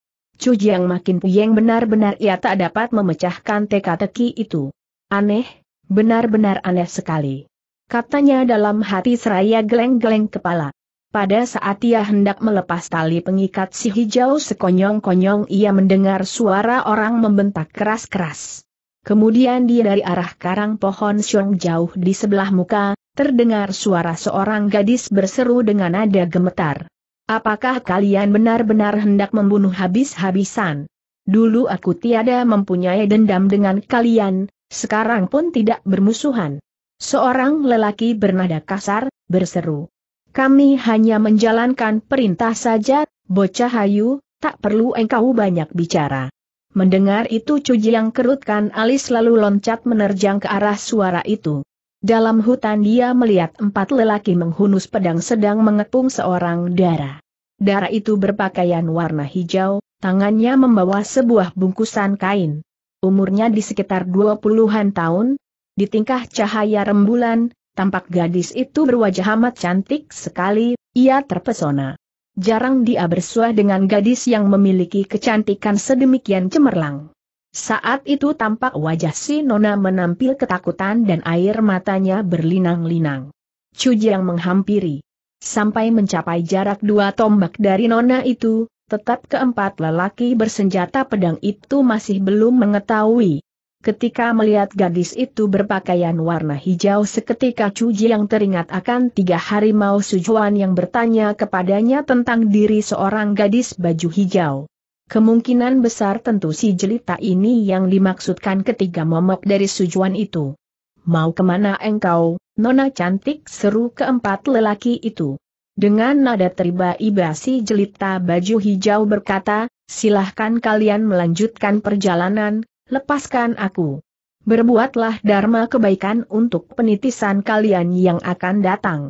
Chu Jiang makin puyeng benar-benar ia tak dapat memecahkan teka-teki itu. Aneh, benar-benar aneh sekali. Katanya dalam hati seraya geleng-geleng kepala. Pada saat ia hendak melepas tali pengikat si hijau sekonyong-konyong ia mendengar suara orang membentak keras-keras. Kemudian dia dari arah karang pohon siong jauh di sebelah muka, terdengar suara seorang gadis berseru dengan nada gemetar. Apakah kalian benar-benar hendak membunuh habis-habisan? Dulu aku tiada mempunyai dendam dengan kalian, sekarang pun tidak bermusuhan. Seorang lelaki bernada kasar, berseru. Kami hanya menjalankan perintah saja, bocah hayu, tak perlu engkau banyak bicara. Mendengar itu Cuji yang kerutkan alis lalu loncat menerjang ke arah suara itu. Dalam hutan dia melihat empat lelaki menghunus pedang sedang mengepung seorang dara. Dara itu berpakaian warna hijau, tangannya membawa sebuah bungkusan kain. Umurnya di sekitar dua puluhan tahun, di tingkah cahaya rembulan, tampak gadis itu berwajah amat cantik sekali, ia terpesona. Jarang dia bersuah dengan gadis yang memiliki kecantikan sedemikian cemerlang. Saat itu tampak wajah si Nona menampil ketakutan dan air matanya berlinang-linang. Cujiang menghampiri. Sampai mencapai jarak dua tombak dari Nona itu, tetap keempat lelaki bersenjata pedang itu masih belum mengetahui. Ketika melihat gadis itu berpakaian warna hijau seketika Cuji yang teringat akan tiga harimau sujuan yang bertanya kepadanya tentang diri seorang gadis baju hijau. Kemungkinan besar tentu si jelita ini yang dimaksudkan ketiga momok dari sujuan itu. Mau kemana engkau, nona cantik seru keempat lelaki itu. Dengan nada teriba-iba si jelita baju hijau berkata, silahkan kalian melanjutkan perjalanan, lepaskan aku. Berbuatlah dharma kebaikan untuk penitisan kalian yang akan datang.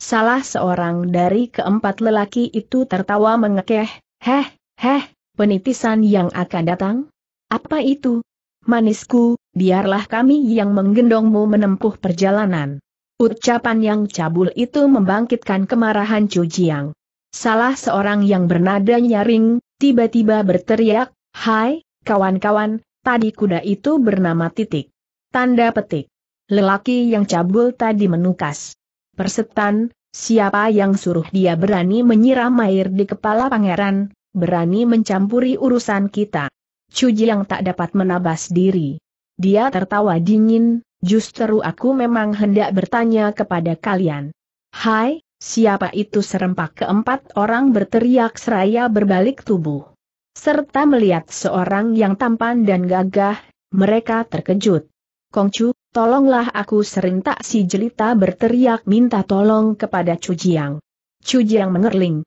Salah seorang dari keempat lelaki itu tertawa mengekeh, heh, heh, penitisan yang akan datang? Apa itu? Manisku, biarlah kami yang menggendongmu menempuh perjalanan. Ucapan yang cabul itu membangkitkan kemarahan Cujiang. Salah seorang yang bernada nyaring, tiba-tiba berteriak, Hai, kawan-kawan, tadi kuda itu bernama titik. Tanda petik. Lelaki yang cabul tadi menukas. Persetan, siapa yang suruh dia berani menyiram air di kepala pangeran, berani mencampuri urusan kita. Chu Jiang tak dapat menabas diri. Dia tertawa dingin, justru aku memang hendak bertanya kepada kalian. Hai, siapa itu serempak keempat orang berteriak seraya berbalik tubuh. Serta melihat seorang yang tampan dan gagah, mereka terkejut. Kongcu, tolonglah aku serentak si jelita berteriak minta tolong kepada Cujiang. Cujiang mengerling.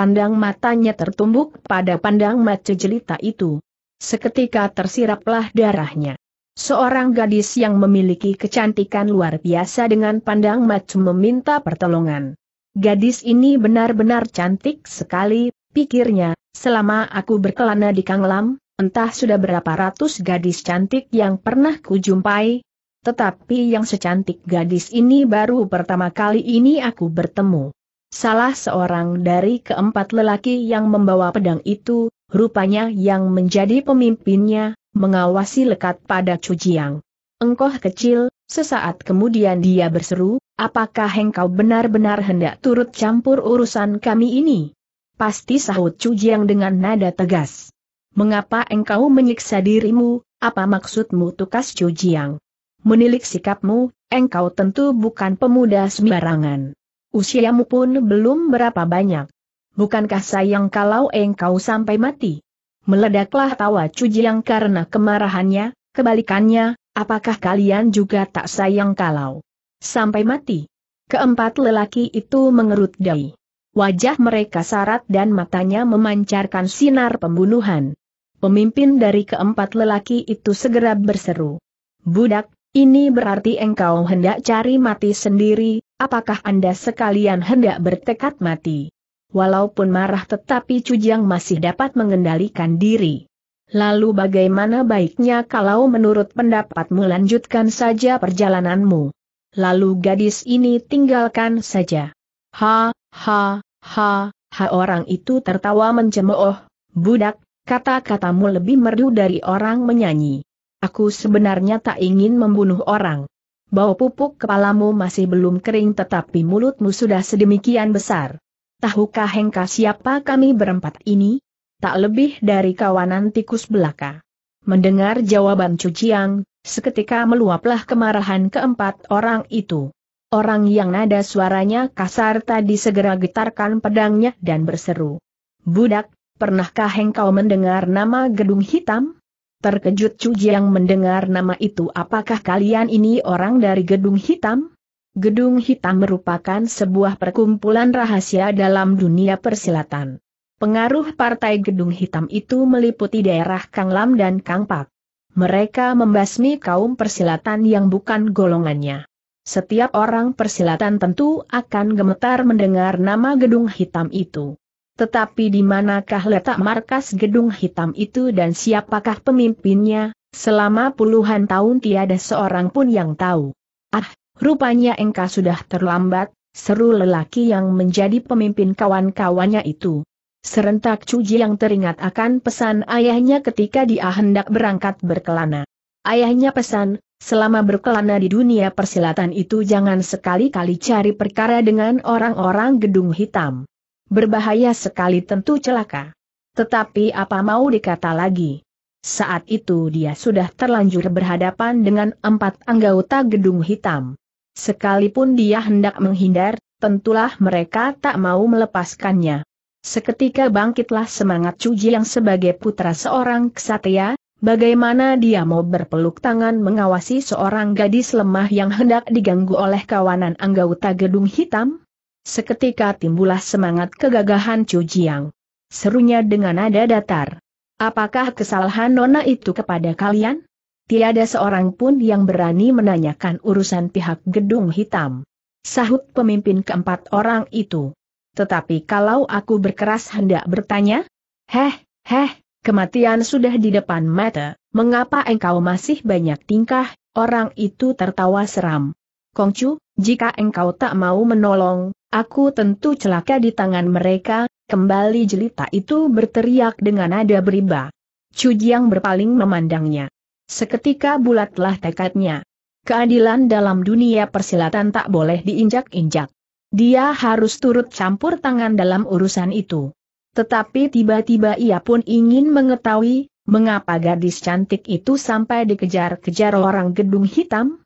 Pandang matanya tertumbuk pada pandang mata jelita itu. Seketika tersiraplah darahnya. Seorang gadis yang memiliki kecantikan luar biasa dengan pandang mata meminta pertolongan. Gadis ini benar-benar cantik sekali, pikirnya, selama aku berkelana di Kanglam, entah sudah berapa ratus gadis cantik yang pernah kujumpai, tetapi yang secantik gadis ini baru pertama kali ini aku bertemu. Salah seorang dari keempat lelaki yang membawa pedang itu, rupanya yang menjadi pemimpinnya, mengawasi lekat pada Cujiang. Engkoh kecil, sesaat kemudian dia berseru, apakah engkau benar-benar hendak turut campur urusan kami ini? Pasti sahut Cujiang dengan nada tegas. Mengapa engkau menyiksa dirimu, apa maksudmu tukas Cujiang? Menilik sikapmu, engkau tentu bukan pemuda sembarangan. Usiamu pun belum berapa banyak. Bukankah sayang kalau engkau sampai mati? Meledaklah tawa Cujiang karena kemarahannya, kebalikannya, apakah kalian juga tak sayang kalau sampai mati? Keempat lelaki itu mengerut dahi. Wajah mereka sarat dan matanya memancarkan sinar pembunuhan. Pemimpin dari keempat lelaki itu segera berseru. Budak, ini berarti engkau hendak cari mati sendiri, apakah Anda sekalian hendak bertekad mati? Walaupun marah tetapi Cujang masih dapat mengendalikan diri. Lalu bagaimana baiknya kalau menurut pendapatmu lanjutkan saja perjalananmu? Lalu gadis ini tinggalkan saja. Ha, ha, ha, ha orang itu tertawa mencemooh, budak, kata-katamu lebih merdu dari orang menyanyi. Aku sebenarnya tak ingin membunuh orang. Bau pupuk kepalamu masih belum kering tetapi mulutmu sudah sedemikian besar. Tahukah Hengka siapa kami berempat ini? Tak lebih dari kawanan tikus belaka. Mendengar jawaban Cuciang, seketika meluaplah kemarahan keempat orang itu. Orang yang nada suaranya kasar tadi segera getarkan pedangnya dan berseru. Budak, pernahkah engkau mendengar nama gedung hitam? Terkejut Cuji yang mendengar nama itu apakah kalian ini orang dari Gedung Hitam? Gedung Hitam merupakan sebuah perkumpulan rahasia dalam dunia persilatan. Pengaruh partai Gedung Hitam itu meliputi daerah Kang Lam dan Kang Pak. Mereka membasmi kaum persilatan yang bukan golongannya. Setiap orang persilatan tentu akan gemetar mendengar nama Gedung Hitam itu. Tetapi di manakah letak markas gedung hitam itu dan siapakah pemimpinnya, selama puluhan tahun tiada seorang pun yang tahu. Ah, rupanya engkau sudah terlambat, seru lelaki yang menjadi pemimpin kawan-kawannya itu. Serentak Cuji yang teringat akan pesan ayahnya ketika dia hendak berangkat berkelana. Ayahnya pesan, selama berkelana di dunia persilatan itu jangan sekali-kali cari perkara dengan orang-orang gedung hitam. Berbahaya sekali tentu celaka. Tetapi apa mau dikata lagi? Saat itu dia sudah terlanjur berhadapan dengan empat anggota gedung hitam. Sekalipun dia hendak menghindar, tentulah mereka tak mau melepaskannya. Seketika bangkitlah semangat Cuji yang sebagai putra seorang ksatria. bagaimana dia mau berpeluk tangan mengawasi seorang gadis lemah yang hendak diganggu oleh kawanan anggota gedung hitam? Seketika timbullah semangat kegagahan Chu Jiang. Serunya dengan nada datar. Apakah kesalahan Nona itu kepada kalian? Tiada seorang pun yang berani menanyakan urusan pihak gedung hitam. Sahut pemimpin keempat orang itu. Tetapi kalau aku berkeras hendak bertanya? Heh, heh, kematian sudah di depan mata, mengapa engkau masih banyak tingkah? Orang itu tertawa seram. Kongcu, jika engkau tak mau menolong, Aku tentu celaka di tangan mereka, kembali jelita itu berteriak dengan nada beriba. Cujiang berpaling memandangnya. Seketika bulatlah tekadnya. Keadilan dalam dunia persilatan tak boleh diinjak-injak. Dia harus turut campur tangan dalam urusan itu. Tetapi tiba-tiba ia pun ingin mengetahui, mengapa gadis cantik itu sampai dikejar-kejar orang gedung hitam?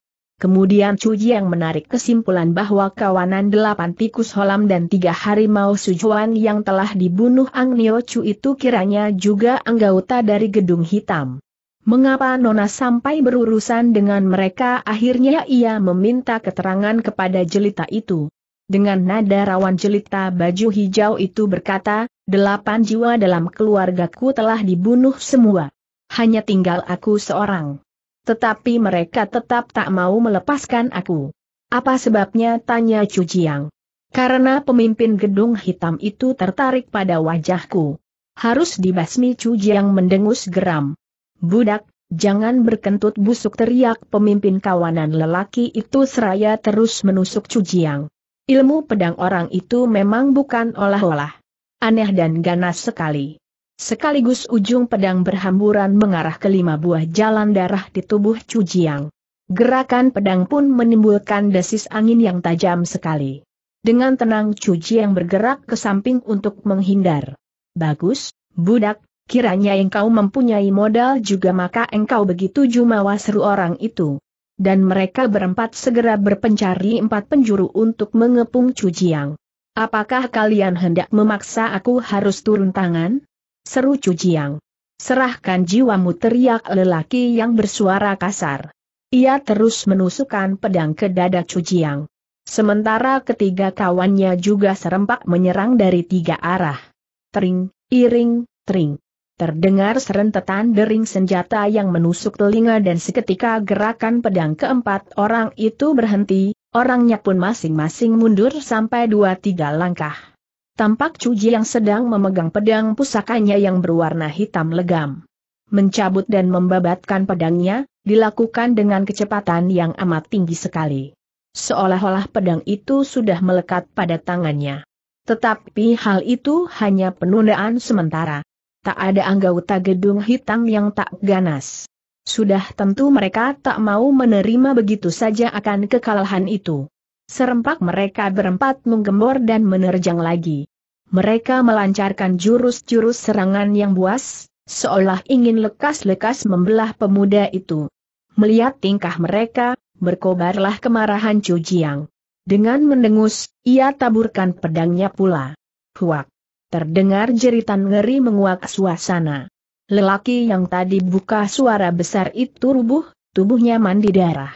Kemudian Chu yang menarik kesimpulan bahwa kawanan delapan tikus holam dan tiga harimau sujuan yang telah dibunuh Ang Nio Chu itu kiranya juga anggota dari gedung hitam. Mengapa Nona sampai berurusan dengan mereka akhirnya ia meminta keterangan kepada jelita itu. Dengan nada rawan jelita baju hijau itu berkata, delapan jiwa dalam keluargaku telah dibunuh semua. Hanya tinggal aku seorang tetapi mereka tetap tak mau melepaskan aku. Apa sebabnya? tanya Chu Jiang. Karena pemimpin gedung hitam itu tertarik pada wajahku. Harus dibasmi Chu Jiang mendengus geram. Budak, jangan berkentut busuk teriak pemimpin kawanan lelaki itu seraya terus menusuk Chu Jiang. Ilmu pedang orang itu memang bukan olah-olah. Aneh dan ganas sekali. Sekaligus ujung pedang berhamburan mengarah ke lima buah jalan darah di tubuh Cujiang. Gerakan pedang pun menimbulkan desis angin yang tajam sekali. Dengan tenang Cujiang bergerak ke samping untuk menghindar. Bagus, budak, kiranya engkau mempunyai modal juga maka engkau begitu jumawa seru orang itu. Dan mereka berempat segera berpencari empat penjuru untuk mengepung Cujiang. Apakah kalian hendak memaksa aku harus turun tangan? Seru Cujiang. Serahkan jiwamu teriak lelaki yang bersuara kasar. Ia terus menusukkan pedang ke dada Cujiang. Sementara ketiga kawannya juga serempak menyerang dari tiga arah. Tering, iring, tering. Terdengar serentetan dering senjata yang menusuk telinga dan seketika gerakan pedang keempat orang itu berhenti, orangnya pun masing-masing mundur sampai dua tiga langkah. Tampak Cuji yang sedang memegang pedang pusakanya yang berwarna hitam legam. Mencabut dan membabatkan pedangnya, dilakukan dengan kecepatan yang amat tinggi sekali. Seolah-olah pedang itu sudah melekat pada tangannya. Tetapi hal itu hanya penundaan sementara. Tak ada anggota gedung hitam yang tak ganas. Sudah tentu mereka tak mau menerima begitu saja akan kekalahan itu. Serempak mereka berempat menggembor dan menerjang lagi. Mereka melancarkan jurus-jurus serangan yang buas, seolah ingin lekas-lekas membelah pemuda itu. Melihat tingkah mereka, berkobarlah kemarahan Chu Jiang. Dengan mendengus, ia taburkan pedangnya pula. Huak! Terdengar jeritan ngeri menguak suasana. Lelaki yang tadi buka suara besar itu rubuh, tubuhnya mandi darah.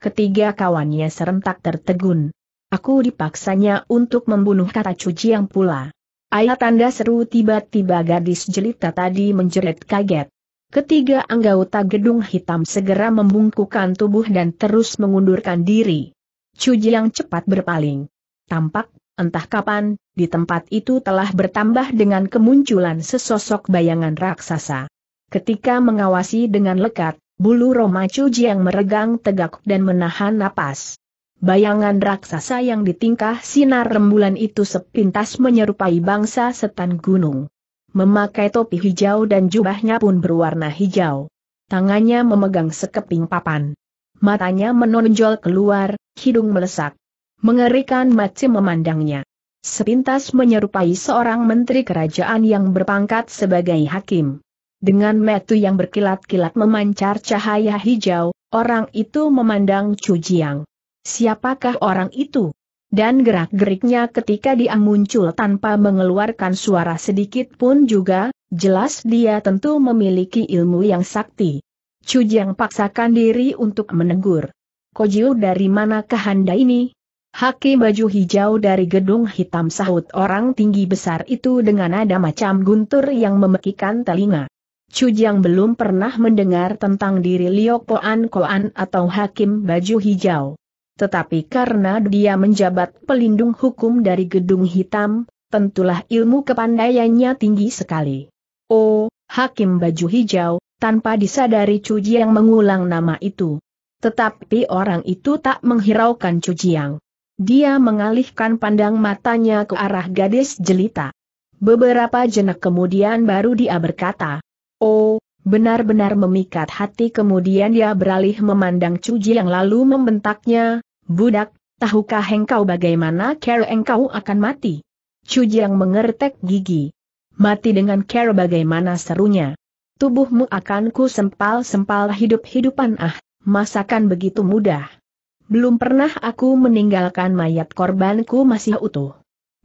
Ketiga kawannya serentak tertegun. Aku dipaksanya untuk membunuh kata cuci yang pula. Ayah tanda seru tiba-tiba gadis jelita tadi menjerit kaget. Ketiga anggota gedung hitam segera membungkukkan tubuh dan terus mengundurkan diri. Cuji yang cepat berpaling. Tampak, entah kapan, di tempat itu telah bertambah dengan kemunculan sesosok bayangan raksasa. Ketika mengawasi dengan lekat, Bulu Roma Cuji yang meregang tegak dan menahan napas. Bayangan raksasa yang ditingkah sinar rembulan itu sepintas menyerupai bangsa setan gunung. Memakai topi hijau dan jubahnya pun berwarna hijau. Tangannya memegang sekeping papan. Matanya menonjol keluar, hidung melesak. Mengerikan macam memandangnya sepintas menyerupai seorang menteri kerajaan yang berpangkat sebagai hakim. Dengan metu yang berkilat-kilat memancar cahaya hijau, orang itu memandang Chu Jiang. Siapakah orang itu? Dan gerak-geriknya ketika dia muncul tanpa mengeluarkan suara sedikit pun juga, jelas dia tentu memiliki ilmu yang sakti. Chu Jiang paksakan diri untuk menegur. Kojiu dari mana kehanda ini? Hakim baju hijau dari gedung hitam sahut orang tinggi besar itu dengan nada macam guntur yang memekikan telinga. Chujiang belum pernah mendengar tentang diri Liu Poan Koan atau Hakim Baju Hijau. Tetapi karena dia menjabat pelindung hukum dari Gedung Hitam, tentulah ilmu kepandaiannya tinggi sekali. Oh, Hakim Baju Hijau, tanpa disadari Chujiang mengulang nama itu. Tetapi orang itu tak menghiraukan Chujiang. Dia mengalihkan pandang matanya ke arah gadis jelita. Beberapa jenak kemudian baru dia berkata, Oh, benar-benar memikat hati kemudian dia beralih memandang Cuji yang lalu membentaknya, Budak, tahukah engkau bagaimana cara engkau akan mati? Cuji yang mengertek gigi. Mati dengan cara bagaimana serunya. Tubuhmu akan ku sempal-sempal hidup-hidupan ah, masakan begitu mudah. Belum pernah aku meninggalkan mayat korbanku masih utuh.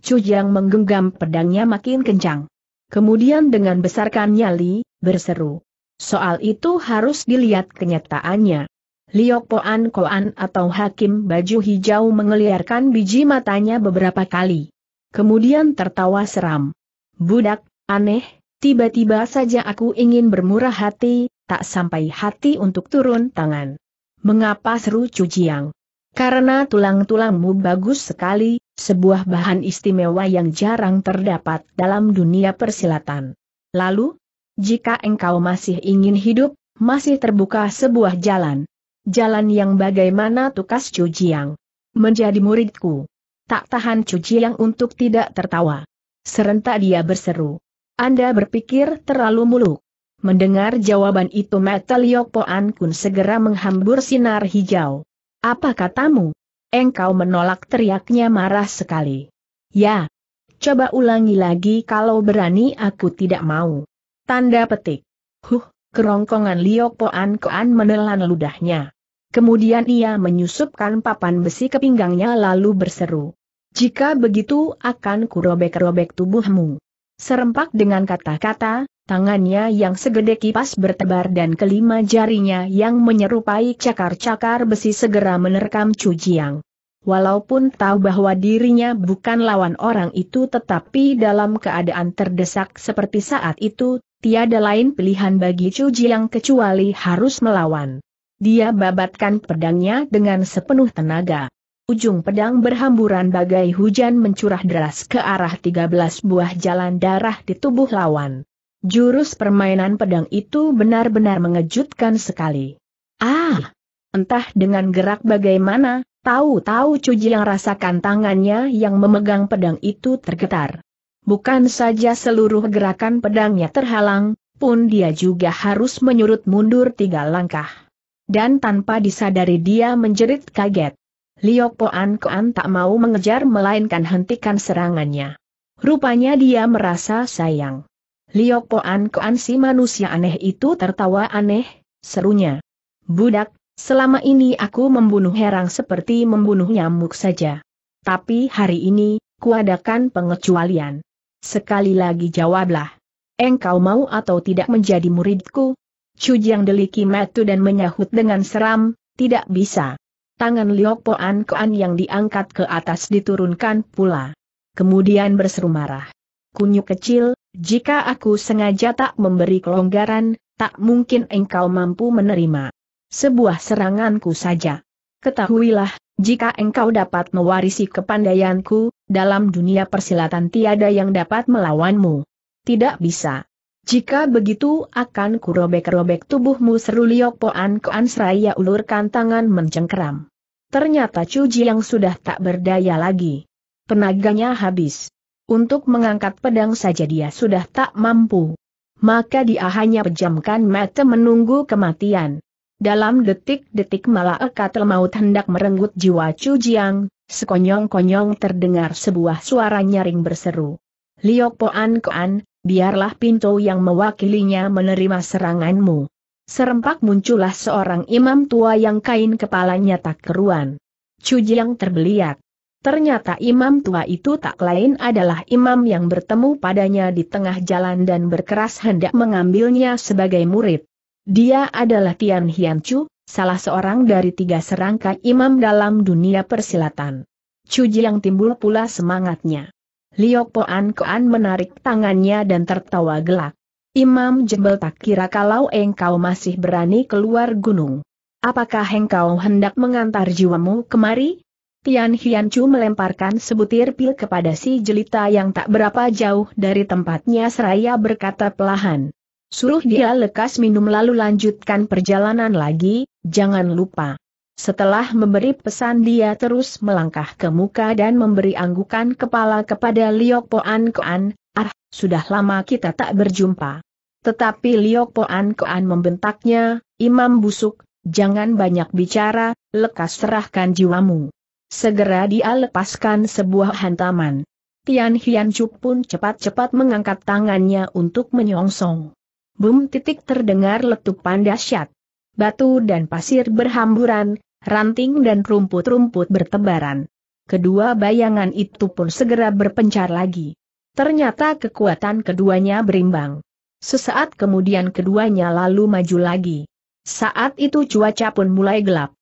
Cujang menggenggam pedangnya makin kencang. Kemudian dengan besarkan nyali, berseru. Soal itu harus dilihat kenyataannya. Liok Poan Koan atau Hakim Baju Hijau mengeliarkan biji matanya beberapa kali. Kemudian tertawa seram. Budak, aneh, tiba-tiba saja aku ingin bermurah hati, tak sampai hati untuk turun tangan. Mengapa seru Cujiang? Karena tulang-tulangmu bagus sekali, sebuah bahan istimewa yang jarang terdapat dalam dunia persilatan. Lalu, jika engkau masih ingin hidup, masih terbuka sebuah jalan. Jalan yang bagaimana tukas Cujiang menjadi muridku. Tak tahan Cujiang untuk tidak tertawa. Serentak dia berseru. Anda berpikir terlalu muluk. Mendengar jawaban itu Metal Yoko Kun segera menghambur sinar hijau. Apa katamu? Engkau menolak teriaknya marah sekali. Ya. Coba ulangi lagi kalau berani aku tidak mau. Tanda petik. Huh, kerongkongan Liok Poan Koan menelan ludahnya. Kemudian ia menyusupkan papan besi ke pinggangnya lalu berseru. Jika begitu akan kurobek-robek tubuhmu. Serempak dengan kata-kata, Tangannya yang segede kipas bertebar dan kelima jarinya yang menyerupai cakar-cakar besi segera menerkam Cujiang. Walaupun tahu bahwa dirinya bukan lawan orang itu tetapi dalam keadaan terdesak seperti saat itu, tiada lain pilihan bagi Chu Jiang kecuali harus melawan. Dia babatkan pedangnya dengan sepenuh tenaga. Ujung pedang berhamburan bagai hujan mencurah deras ke arah 13 buah jalan darah di tubuh lawan. Jurus permainan pedang itu benar-benar mengejutkan sekali. Ah! Entah dengan gerak bagaimana, tahu-tahu Cuji yang rasakan tangannya yang memegang pedang itu tergetar. Bukan saja seluruh gerakan pedangnya terhalang, pun dia juga harus menyurut mundur tiga langkah. Dan tanpa disadari dia menjerit kaget. Liok Poan Koan tak mau mengejar melainkan hentikan serangannya. Rupanya dia merasa sayang. Liopoan Koan si manusia aneh itu tertawa aneh, serunya. Budak, selama ini aku membunuh herang seperti membunuh nyamuk saja. Tapi hari ini, kuadakan pengecualian. Sekali lagi jawablah. Engkau mau atau tidak menjadi muridku? Cujiang deliki matu dan menyahut dengan seram, tidak bisa. Tangan Liok Poan Koan yang diangkat ke atas diturunkan pula. Kemudian berseru marah kunyuk kecil, jika aku sengaja tak memberi kelonggaran, tak mungkin engkau mampu menerima. Sebuah seranganku saja. Ketahuilah, jika engkau dapat mewarisi kepandaianku, dalam dunia persilatan tiada yang dapat melawanmu. Tidak bisa. Jika begitu akan kurobek-robek tubuhmu seru Liok Poan Koan Seraya ulurkan tangan mencengkeram. Ternyata Cuji yang sudah tak berdaya lagi. Tenaganya habis. Untuk mengangkat pedang saja dia sudah tak mampu. Maka dia hanya pejamkan mata menunggu kematian. Dalam detik-detik malah ekatel maut hendak merenggut jiwa Chu Jiang, sekonyong-konyong terdengar sebuah suara nyaring berseru. Liok Poan Koan, biarlah pintu yang mewakilinya menerima seranganmu. Serempak muncullah seorang imam tua yang kain kepalanya tak keruan. Chu Jiang terbeliak. Ternyata imam tua itu tak lain adalah imam yang bertemu padanya di tengah jalan dan berkeras hendak mengambilnya sebagai murid. Dia adalah Tian Chu, salah seorang dari tiga serangka imam dalam dunia persilatan. Chu yang timbul pula semangatnya. Liok Poan Koan menarik tangannya dan tertawa gelak. Imam Jebel tak kira kalau engkau masih berani keluar gunung. Apakah engkau hendak mengantar jiwamu kemari? Tian Hianchu melemparkan sebutir pil kepada si jelita yang tak berapa jauh dari tempatnya seraya berkata pelahan. Suruh dia lekas minum lalu lanjutkan perjalanan lagi, jangan lupa. Setelah memberi pesan dia terus melangkah ke muka dan memberi anggukan kepala kepada Liok Poan Koan, ah, sudah lama kita tak berjumpa. Tetapi Liok Poan Koan membentaknya, imam busuk, jangan banyak bicara, lekas serahkan jiwamu segera dia lepaskan sebuah hantaman. Tian Hian pun cepat-cepat mengangkat tangannya untuk menyongsong. Bum titik terdengar letupan dahsyat. Batu dan pasir berhamburan, ranting dan rumput-rumput bertebaran. Kedua bayangan itu pun segera berpencar lagi. Ternyata kekuatan keduanya berimbang. Sesaat kemudian keduanya lalu maju lagi. Saat itu cuaca pun mulai gelap.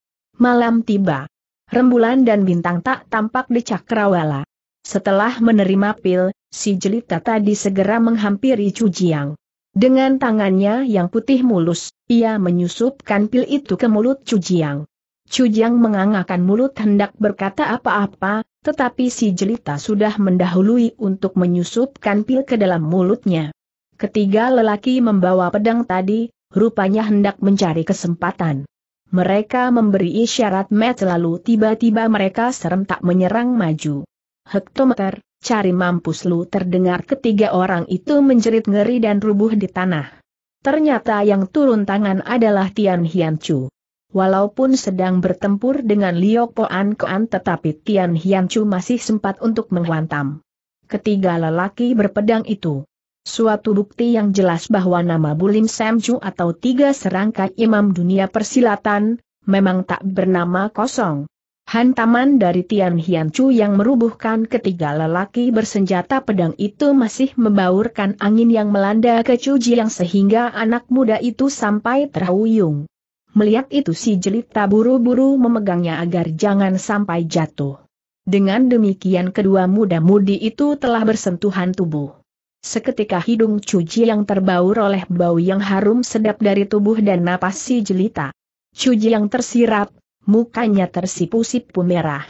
Malam tiba rembulan dan bintang tak tampak di cakrawala. Setelah menerima pil, si jelita tadi segera menghampiri Chu Jiang. Dengan tangannya yang putih mulus, ia menyusupkan pil itu ke mulut Jiang. Chu Chu Jiang mengangakan mulut hendak berkata apa-apa, tetapi si jelita sudah mendahului untuk menyusupkan pil ke dalam mulutnya. Ketiga lelaki membawa pedang tadi, rupanya hendak mencari kesempatan. Mereka memberi isyarat met lalu tiba-tiba mereka serentak menyerang maju. Hektometer, cari mampus lu terdengar ketiga orang itu menjerit ngeri dan rubuh di tanah. Ternyata yang turun tangan adalah Tian Hian Chu. Walaupun sedang bertempur dengan Liu Poan tetapi Tian Hian Chu masih sempat untuk menghantam. Ketiga lelaki berpedang itu. Suatu bukti yang jelas bahwa nama Bulim Samju atau tiga serangka imam dunia persilatan, memang tak bernama kosong. Hantaman dari Tian Hian Chu yang merubuhkan ketiga lelaki bersenjata pedang itu masih membaurkan angin yang melanda ke Chu yang sehingga anak muda itu sampai terhuyung. Melihat itu si jelita buru-buru memegangnya agar jangan sampai jatuh. Dengan demikian kedua muda-mudi itu telah bersentuhan tubuh. Seketika hidung cuci yang terbaur oleh bau yang harum sedap dari tubuh dan napas si jelita. Cuci yang tersirap, mukanya tersipu-sipu merah.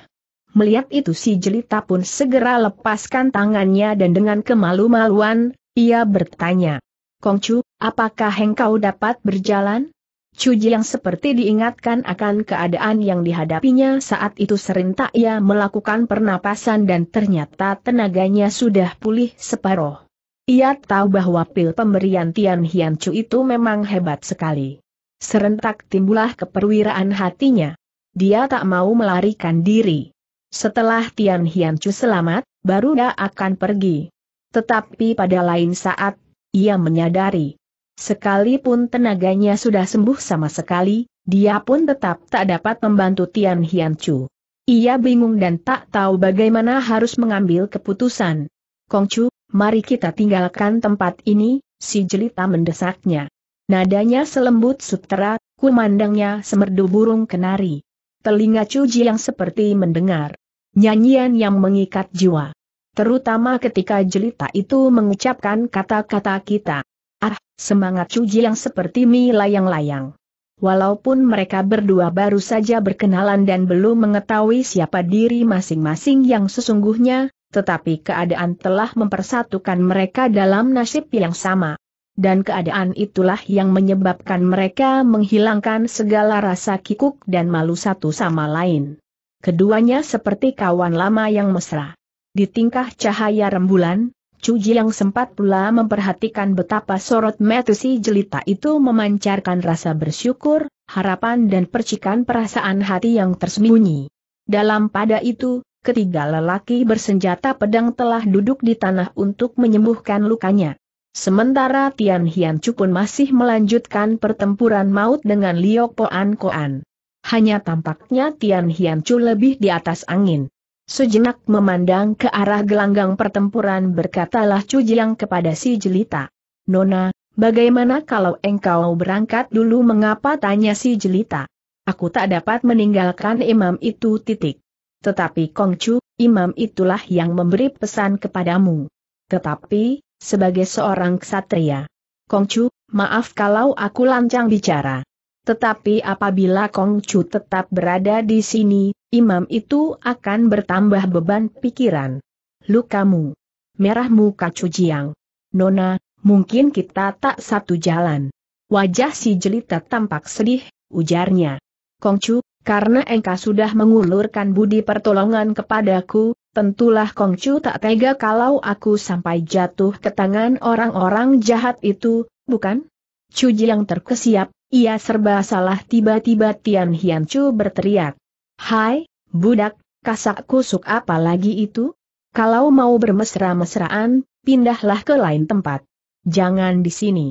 Melihat itu si jelita pun segera lepaskan tangannya dan dengan kemalu-maluan, ia bertanya. Kongcu, apakah engkau dapat berjalan? Cuji yang seperti diingatkan akan keadaan yang dihadapinya saat itu serentak ia melakukan pernapasan dan ternyata tenaganya sudah pulih separoh. Ia tahu bahwa pil pemberian Tian Hian Chu itu memang hebat sekali. Serentak timbullah keperwiraan hatinya. Dia tak mau melarikan diri. Setelah Tian Hian Chu selamat, baru dia akan pergi. Tetapi pada lain saat, ia menyadari. Sekalipun tenaganya sudah sembuh sama sekali, dia pun tetap tak dapat membantu Tian Hian Chu. Ia bingung dan tak tahu bagaimana harus mengambil keputusan. Kong Chu mari kita tinggalkan tempat ini, si jelita mendesaknya. Nadanya selembut sutera, kumandangnya semerdu burung kenari. Telinga cuji yang seperti mendengar. Nyanyian yang mengikat jiwa. Terutama ketika jelita itu mengucapkan kata-kata kita. Ah, semangat cuji yang seperti mie layang-layang. Walaupun mereka berdua baru saja berkenalan dan belum mengetahui siapa diri masing-masing yang sesungguhnya, tetapi keadaan telah mempersatukan mereka dalam nasib yang sama. Dan keadaan itulah yang menyebabkan mereka menghilangkan segala rasa kikuk dan malu satu sama lain. Keduanya seperti kawan lama yang mesra. Di tingkah cahaya rembulan, Cuji yang sempat pula memperhatikan betapa sorot mata si jelita itu memancarkan rasa bersyukur, harapan dan percikan perasaan hati yang tersembunyi. Dalam pada itu, ketiga lelaki bersenjata pedang telah duduk di tanah untuk menyembuhkan lukanya. Sementara Tian Hian Chu pun masih melanjutkan pertempuran maut dengan Liok Poan Koan. Hanya tampaknya Tian Hian Chu lebih di atas angin. Sejenak memandang ke arah gelanggang pertempuran berkatalah Chu Jiang kepada si jelita. Nona, bagaimana kalau engkau berangkat dulu mengapa tanya si jelita? Aku tak dapat meninggalkan imam itu titik. Tetapi Kongcu, imam itulah yang memberi pesan kepadamu. Tetapi, sebagai seorang ksatria, Kongcu, maaf kalau aku lancang bicara. Tetapi apabila Kongcu tetap berada di sini, imam itu akan bertambah beban pikiran. Lukamu, merah muka Cujiang. Nona, mungkin kita tak satu jalan. Wajah si jelita tampak sedih, ujarnya. Kongcu, karena engkau sudah mengulurkan budi pertolongan kepadaku, tentulah Kongcu tak tega kalau aku sampai jatuh ke tangan orang-orang jahat itu, bukan? Cuji yang terkesiap, ia serba salah tiba-tiba Tian Hian berteriak. Hai, budak, kasak kusuk apa lagi itu? Kalau mau bermesra-mesraan, pindahlah ke lain tempat. Jangan di sini.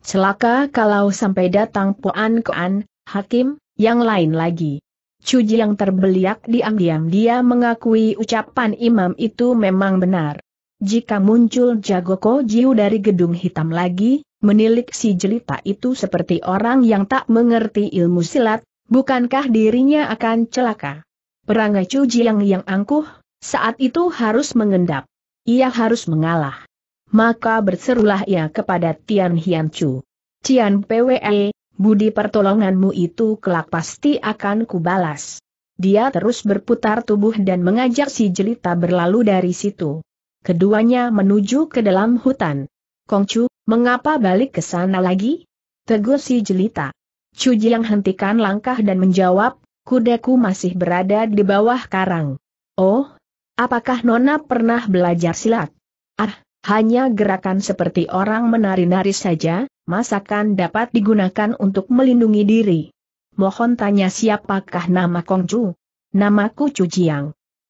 Celaka kalau sampai datang Puan Kuan, Hakim, yang lain lagi. Cuji yang terbeliak diam-diam dia mengakui ucapan imam itu memang benar. Jika muncul Jagoko Jiu dari gedung hitam lagi, menilik si jelita itu seperti orang yang tak mengerti ilmu silat, bukankah dirinya akan celaka? Perangai Cuji yang yang angkuh, saat itu harus mengendap. Ia harus mengalah. Maka berserulah ia kepada Tian Hian Chu. Tian PWE, Budi pertolonganmu itu kelak pasti akan kubalas. Dia terus berputar tubuh dan mengajak si jelita berlalu dari situ. Keduanya menuju ke dalam hutan. Kongcu, mengapa balik ke sana lagi? Teguh si jelita. Cuji yang hentikan langkah dan menjawab, kudaku masih berada di bawah karang. Oh, apakah Nona pernah belajar silat? Ah, hanya gerakan seperti orang menari-nari saja, masakan dapat digunakan untuk melindungi diri. Mohon tanya siapakah nama Kongju? Namaku Chu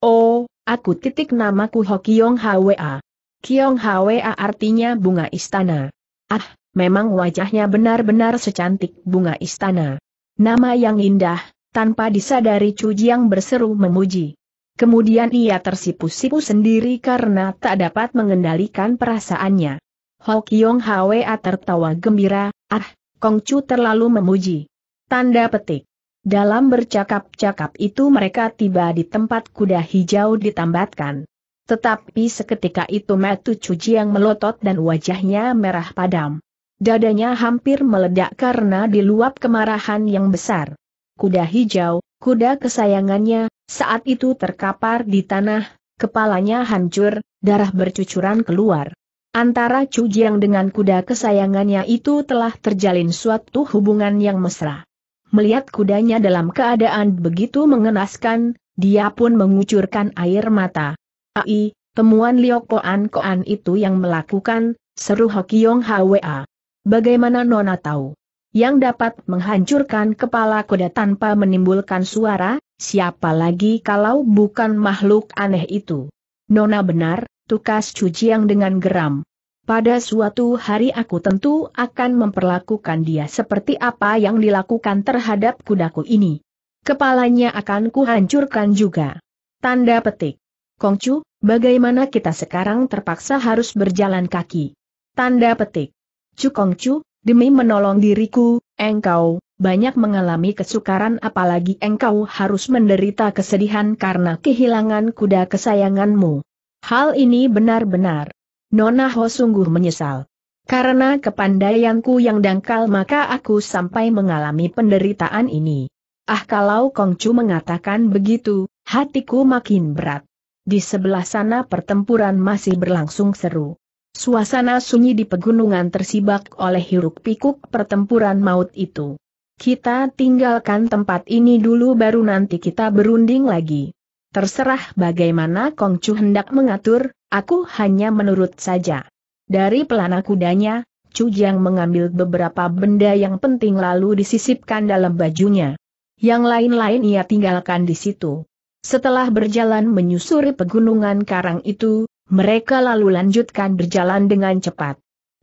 Oh, aku titik namaku Ho Kiong Hwa. Kiong Hwa artinya bunga istana. Ah, memang wajahnya benar-benar secantik bunga istana. Nama yang indah, tanpa disadari Chu berseru memuji. Kemudian ia tersipu-sipu sendiri karena tak dapat mengendalikan perasaannya. Ho Kyong Hwa tertawa gembira, ah, Kong Chu terlalu memuji. Tanda petik. Dalam bercakap-cakap itu mereka tiba di tempat kuda hijau ditambatkan. Tetapi seketika itu Metu Cuci yang melotot dan wajahnya merah padam. Dadanya hampir meledak karena diluap kemarahan yang besar. Kuda hijau, kuda kesayangannya, saat itu terkapar di tanah, kepalanya hancur, darah bercucuran keluar. Antara Chu Jiang dengan kuda kesayangannya itu telah terjalin suatu hubungan yang mesra. Melihat kudanya dalam keadaan begitu mengenaskan, dia pun mengucurkan air mata. Ai, temuan Liu Koan Koan itu yang melakukan, seru Hokiong Hwa. Bagaimana Nona tahu? Yang dapat menghancurkan kepala kuda tanpa menimbulkan suara, siapa lagi kalau bukan makhluk aneh itu? Nona benar, tukas Cujiang dengan geram. Pada suatu hari aku tentu akan memperlakukan dia seperti apa yang dilakukan terhadap kudaku ini. Kepalanya akan kuhancurkan juga. Tanda petik. Kongcu, bagaimana kita sekarang terpaksa harus berjalan kaki? Tanda petik. Cu Kongcu, demi menolong diriku, engkau banyak mengalami kesukaran apalagi engkau harus menderita kesedihan karena kehilangan kuda kesayanganmu. Hal ini benar-benar. Nona Ho sungguh menyesal. Karena kepandaianku yang dangkal maka aku sampai mengalami penderitaan ini. Ah kalau Kongcu mengatakan begitu, hatiku makin berat. Di sebelah sana pertempuran masih berlangsung seru. Suasana sunyi di pegunungan tersibak oleh hiruk pikuk pertempuran maut itu. Kita tinggalkan tempat ini dulu baru nanti kita berunding lagi. Terserah bagaimana Kong Chu hendak mengatur, aku hanya menurut saja. Dari pelana kudanya, Jiang mengambil beberapa benda yang penting lalu disisipkan dalam bajunya. Yang lain-lain ia tinggalkan di situ. Setelah berjalan menyusuri pegunungan karang itu, mereka lalu lanjutkan berjalan dengan cepat.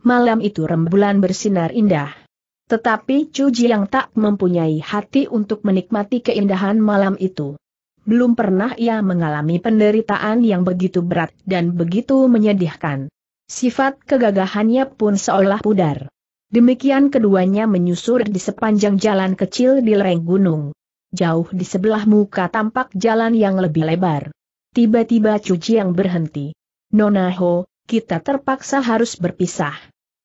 Malam itu rembulan bersinar indah. Tetapi Chu Jiang tak mempunyai hati untuk menikmati keindahan malam itu belum pernah ia mengalami penderitaan yang begitu berat dan begitu menyedihkan. Sifat kegagahannya pun seolah pudar. Demikian keduanya menyusur di sepanjang jalan kecil di lereng gunung. Jauh di sebelah muka tampak jalan yang lebih lebar. Tiba-tiba cuci yang berhenti. Nona Ho, kita terpaksa harus berpisah.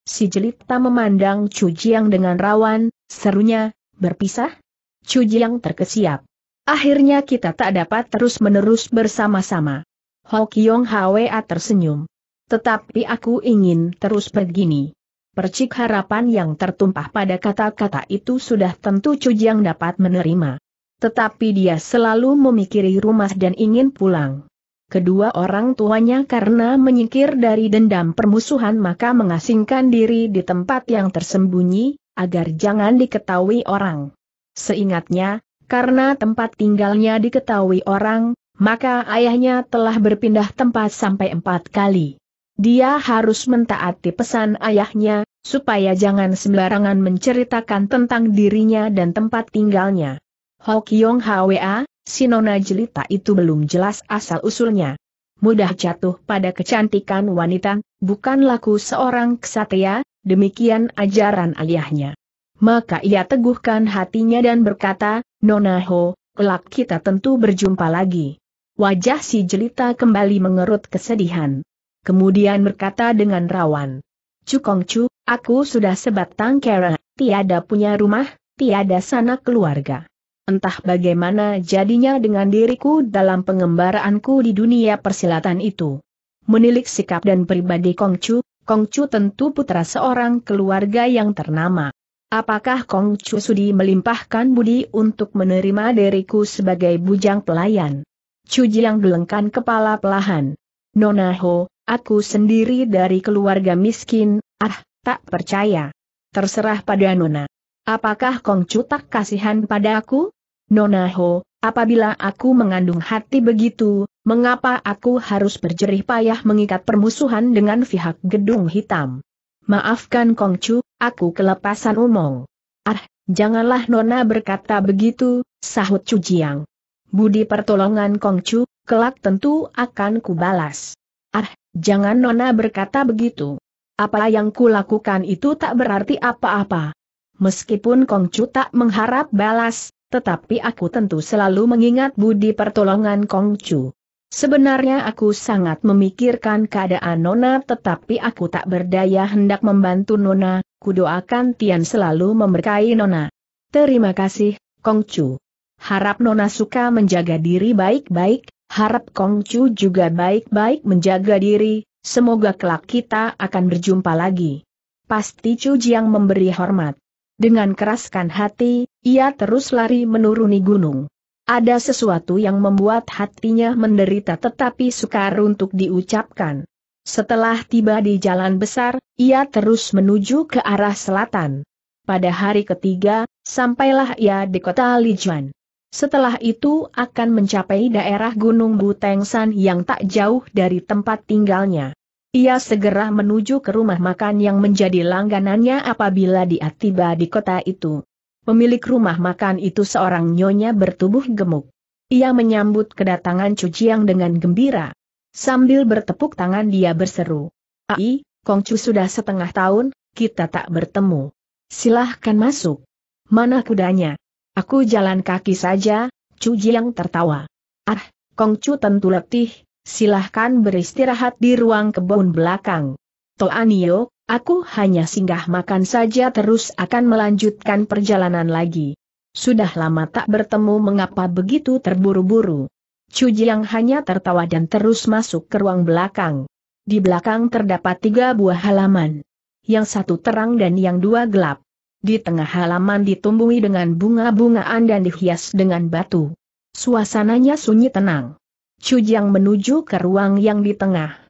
Si jelita memandang Chu Jiang dengan rawan, serunya, berpisah? Chu Jiang terkesiap. Akhirnya kita tak dapat terus-menerus bersama-sama. Ho Kyong Hwa tersenyum. Tetapi aku ingin terus begini. Percik harapan yang tertumpah pada kata-kata itu sudah tentu Cujang dapat menerima. Tetapi dia selalu memikiri rumah dan ingin pulang. Kedua orang tuanya karena menyingkir dari dendam permusuhan maka mengasingkan diri di tempat yang tersembunyi, agar jangan diketahui orang. Seingatnya, karena tempat tinggalnya diketahui orang, maka ayahnya telah berpindah tempat sampai empat kali. Dia harus mentaati pesan ayahnya, supaya jangan sembarangan menceritakan tentang dirinya dan tempat tinggalnya. Hokyong Hwa, Sinona jelita itu belum jelas asal-usulnya. Mudah jatuh pada kecantikan wanita, bukan laku seorang kesatria, demikian ajaran ayahnya maka ia teguhkan hatinya dan berkata, Nona Ho, kelak kita tentu berjumpa lagi. Wajah si jelita kembali mengerut kesedihan. Kemudian berkata dengan rawan, Cukong Cu, aku sudah sebatang kera, tiada punya rumah, tiada sanak keluarga. Entah bagaimana jadinya dengan diriku dalam pengembaraanku di dunia persilatan itu. Menilik sikap dan pribadi Kongcu, Kongcu tentu putra seorang keluarga yang ternama. Apakah Kong Chu Sudi melimpahkan budi untuk menerima diriku sebagai bujang pelayan? Chu Jiang gelengkan kepala pelahan. Nona Ho, aku sendiri dari keluarga miskin, ah, tak percaya. Terserah pada Nona. Apakah Kong Chu tak kasihan pada aku? Nona Ho, apabila aku mengandung hati begitu, mengapa aku harus berjerih payah mengikat permusuhan dengan pihak gedung hitam? Maafkan Kongcu, aku kelepasan umong. Ah, janganlah Nona berkata begitu, sahut Cujiang. Budi pertolongan Kongcu, kelak tentu akan kubalas. Ah, jangan Nona berkata begitu. Apa yang kulakukan itu tak berarti apa-apa. Meskipun Kongcu tak mengharap balas, tetapi aku tentu selalu mengingat budi pertolongan Kongcu. Sebenarnya aku sangat memikirkan keadaan Nona tetapi aku tak berdaya hendak membantu Nona, kudoakan Tian selalu memberkahi Nona. Terima kasih, Kong Chu. Harap Nona suka menjaga diri baik-baik, harap Kong Chu juga baik-baik menjaga diri, semoga kelak kita akan berjumpa lagi. Pasti Chu Jiang memberi hormat. Dengan keraskan hati, ia terus lari menuruni gunung. Ada sesuatu yang membuat hatinya menderita tetapi sukar untuk diucapkan. Setelah tiba di jalan besar, ia terus menuju ke arah selatan. Pada hari ketiga, sampailah ia di kota Lijuan. Setelah itu akan mencapai daerah Gunung Butengsan yang tak jauh dari tempat tinggalnya. Ia segera menuju ke rumah makan yang menjadi langganannya apabila dia tiba di kota itu. Pemilik rumah makan itu seorang nyonya bertubuh gemuk. Ia menyambut kedatangan Cuciang dengan gembira. Sambil bertepuk tangan dia berseru. Ai, Kongcu sudah setengah tahun, kita tak bertemu. Silahkan masuk. Mana kudanya? Aku jalan kaki saja, Jiang tertawa. Ah, Kongcu tentu letih, silahkan beristirahat di ruang kebun belakang. Toanio, Aku hanya singgah makan saja terus akan melanjutkan perjalanan lagi. Sudah lama tak bertemu mengapa begitu terburu-buru. Cuji yang hanya tertawa dan terus masuk ke ruang belakang. Di belakang terdapat tiga buah halaman. Yang satu terang dan yang dua gelap. Di tengah halaman ditumbuhi dengan bunga-bungaan dan dihias dengan batu. Suasananya sunyi tenang. Cujiang menuju ke ruang yang di tengah.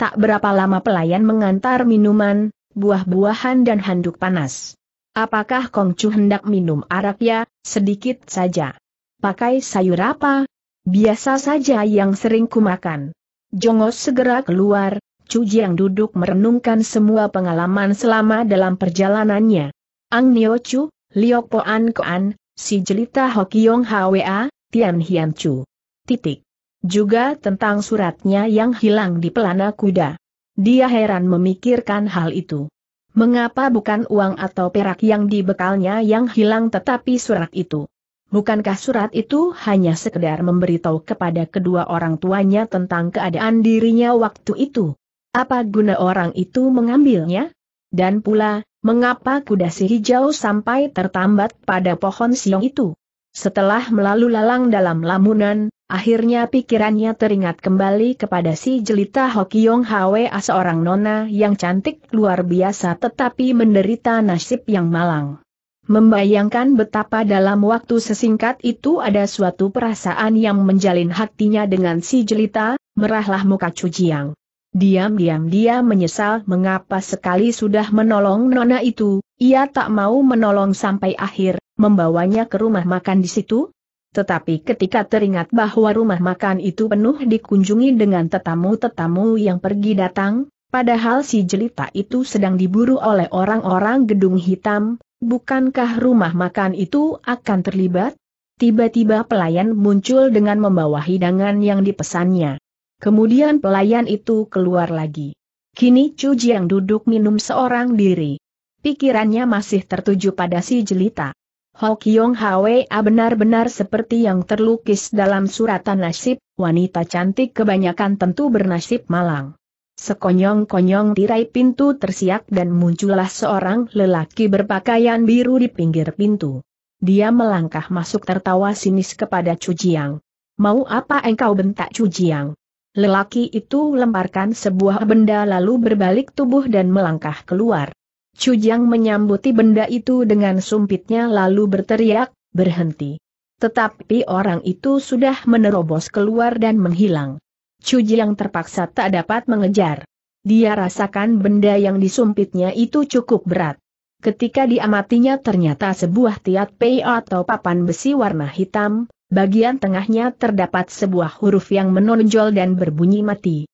Tak berapa lama pelayan mengantar minuman, buah-buahan dan handuk panas. Apakah Kongcu hendak minum arak ya, sedikit saja? Pakai sayur apa? Biasa saja yang sering kumakan. Jongos segera keluar, Cuji yang duduk merenungkan semua pengalaman selama dalam perjalanannya. Ang Nio Chu, Liok Poan Koan, si jelita Hokiong Hwa, Tian Hian Chu. Titik. Juga tentang suratnya yang hilang di pelana kuda. Dia heran memikirkan hal itu. Mengapa bukan uang atau perak yang dibekalnya yang hilang tetapi surat itu? Bukankah surat itu hanya sekedar memberitahu kepada kedua orang tuanya tentang keadaan dirinya waktu itu? Apa guna orang itu mengambilnya? Dan pula, mengapa kuda si hijau sampai tertambat pada pohon siung itu? Setelah melalui lalang dalam lamunan, Akhirnya pikirannya teringat kembali kepada si jelita Hokiong Hwa seorang nona yang cantik luar biasa tetapi menderita nasib yang malang. Membayangkan betapa dalam waktu sesingkat itu ada suatu perasaan yang menjalin hatinya dengan si jelita, merahlah muka Cujiang. Diam-diam dia menyesal mengapa sekali sudah menolong nona itu, ia tak mau menolong sampai akhir, membawanya ke rumah makan di situ, tetapi ketika teringat bahwa rumah makan itu penuh dikunjungi dengan tetamu-tetamu yang pergi datang, padahal si jelita itu sedang diburu oleh orang-orang gedung hitam, bukankah rumah makan itu akan terlibat? Tiba-tiba pelayan muncul dengan membawa hidangan yang dipesannya. Kemudian pelayan itu keluar lagi. Kini Chu Jiang duduk minum seorang diri. Pikirannya masih tertuju pada si jelita. Kiong Hwa benar-benar seperti yang terlukis dalam suratan nasib, wanita cantik kebanyakan tentu bernasib malang. Sekonyong-konyong tirai pintu tersiak dan muncullah seorang lelaki berpakaian biru di pinggir pintu. Dia melangkah masuk tertawa sinis kepada Chu Cujiang. Mau apa engkau bentak Chu Cujiang? Lelaki itu lemparkan sebuah benda lalu berbalik tubuh dan melangkah keluar. Cujang menyambuti benda itu dengan sumpitnya lalu berteriak, berhenti. Tetapi orang itu sudah menerobos keluar dan menghilang. Cujang terpaksa tak dapat mengejar. Dia rasakan benda yang disumpitnya itu cukup berat. Ketika diamatinya ternyata sebuah tiat pei atau papan besi warna hitam, bagian tengahnya terdapat sebuah huruf yang menonjol dan berbunyi mati.